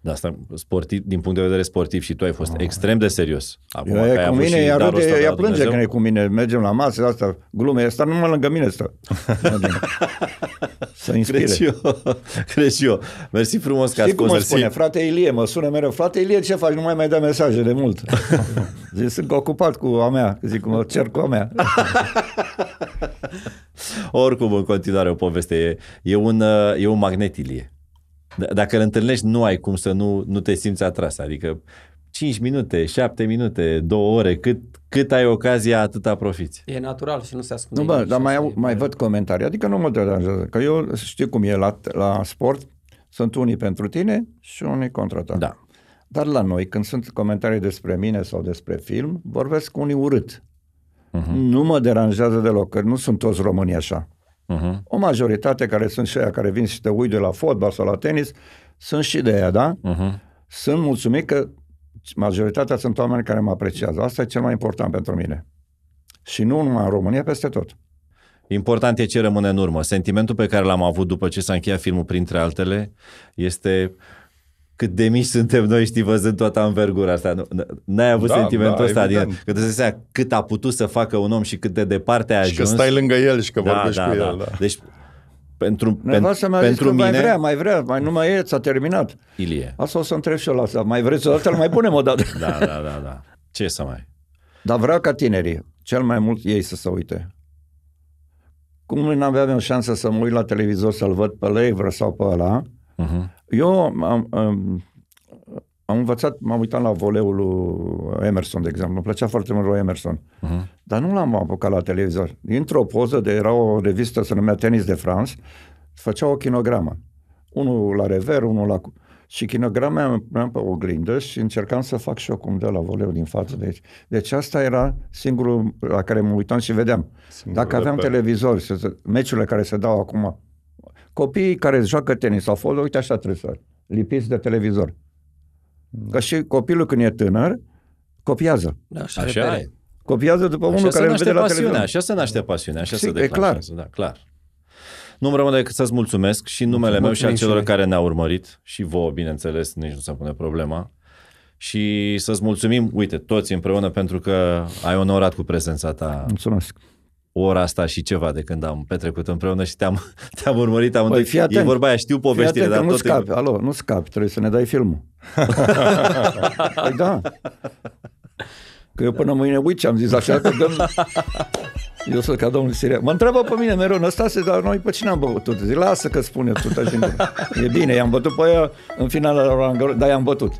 D: da, asta sportiv, din punct de vedere sportiv și tu ai fost ah. extrem de serios. Acum, e cu mine, ea, rude, ăsta, ea plânge Dumnezeu? când
A: e cu mine, mergem la masă, asta, glume, asta numai lângă mine stă. Să inspire. Cred și eu, cred și eu. Mersi frumos că Știi ați cum mă spune, frate Ilie, mă sună mereu, frate Ilie, ce faci, nu mai mai dai mesaje de mult. zic, sunt ocupat cu a mea, zic, mă cer cu a mea. Oricum,
D: în continuare, o poveste e, e un, e un magnet Ilie. D- da, dacă îl întâlnești, nu ai cum să nu, nu te simți atras. Adică 5 minute, 7 minute, 2 ore,
A: cât, cât ai ocazia, atâta profiți.
C: E natural și nu se ascunde. Nu, bă, dar mai,
A: au, mai văd comentarii, adică nu mă deranjează, că eu știu cum e la, la sport, sunt unii pentru tine și unii contra ta. Da. Dar la noi, când sunt comentarii despre mine sau despre film, vorbesc cu unii urât. Uh-huh. Nu mă deranjează deloc, că nu sunt toți români așa. Uh-huh. O majoritate care sunt și aia care vin și te uit de la fotbal sau la tenis, sunt și de aia, da? Uh-huh. Sunt mulțumit că majoritatea sunt oameni care mă apreciază. Asta e cel mai important pentru mine. Și nu numai în România, peste tot.
D: Important e ce rămâne în urmă. Sentimentul pe care l-am avut după ce s-a încheiat filmul, printre altele, este cât de mici suntem noi, știi, văzând toată anvergura asta. Nu, n-ai avut da, sentimentul da, ăsta, adică, că te seama cât a putut să facă un om și cât de departe a ajuns. Și că stai lângă el și că da, vorbești da, cu da. el. Da. Deci, pentru, pen, pentru zis că mine... mai vrea,
A: mai vrea, mai nu mai e, s-a terminat. Ilie. Asta o să întreb și eu la asta. Mai vreți o dată, mai punem o dată. da, da, da, da. Ce să mai... Dar vreau ca tinerii, cel mai mult ei să se uite. Cum nu aveam o șansă să mă uit la televizor să-l văd pe Leivre sau pe ăla, Uh-huh. Eu am, am, am învățat, m-am uitat la voleul lui Emerson, de exemplu. Îmi plăcea foarte mult lui Emerson. Uh-huh. Dar nu l-am apucat la televizor. Într-o poză, de, era o revistă, se numea Tenis de France, făcea o kinogramă. Unul la rever, unul la... Și kinogramea mea pe oglindă și încercam să fac și eu cum de la voleu din față. Deci, deci asta era singurul la care mă uitam și vedeam. Singurul Dacă aveam pe... televizor, meciurile care se dau acum Copiii care joacă tenis sau fotbal, uite așa trebuie să lipiți de televizor. Că și copilul când e tânăr, copiază. Da, așa, așa e. Copiază după așa unul care îl vede pasiunea, la televizor.
D: Așa se naște pasiunea, așa Sigur, se declanșează. E clar. Da, clar. Nu-mi rămâne decât să-ți mulțumesc și numele mulțumesc meu și a celor care ne-au urmărit și vouă, bineînțeles, nici nu se pune problema. Și să-ți mulțumim, uite, toți împreună pentru că ai onorat cu prezența ta. Mulțumesc ora asta și ceva de când am petrecut
A: împreună și te-am, te-am urmărit amândoi. Păi, atent, e vorba aia, știu povestirea. Dar nu tot scapi, e... alo, nu scapi, trebuie să ne dai filmul. păi da. Că eu până mâine, uite ce am zis așa, că dăm... Eu sunt ca domnul Siria. Mă întreabă pe mine mereu, Năstase, dar noi pe cine am băut tot. Zic, lasă că spune așa. E bine, i-am bătut pe ea în finala la Roland dar i-am bătut.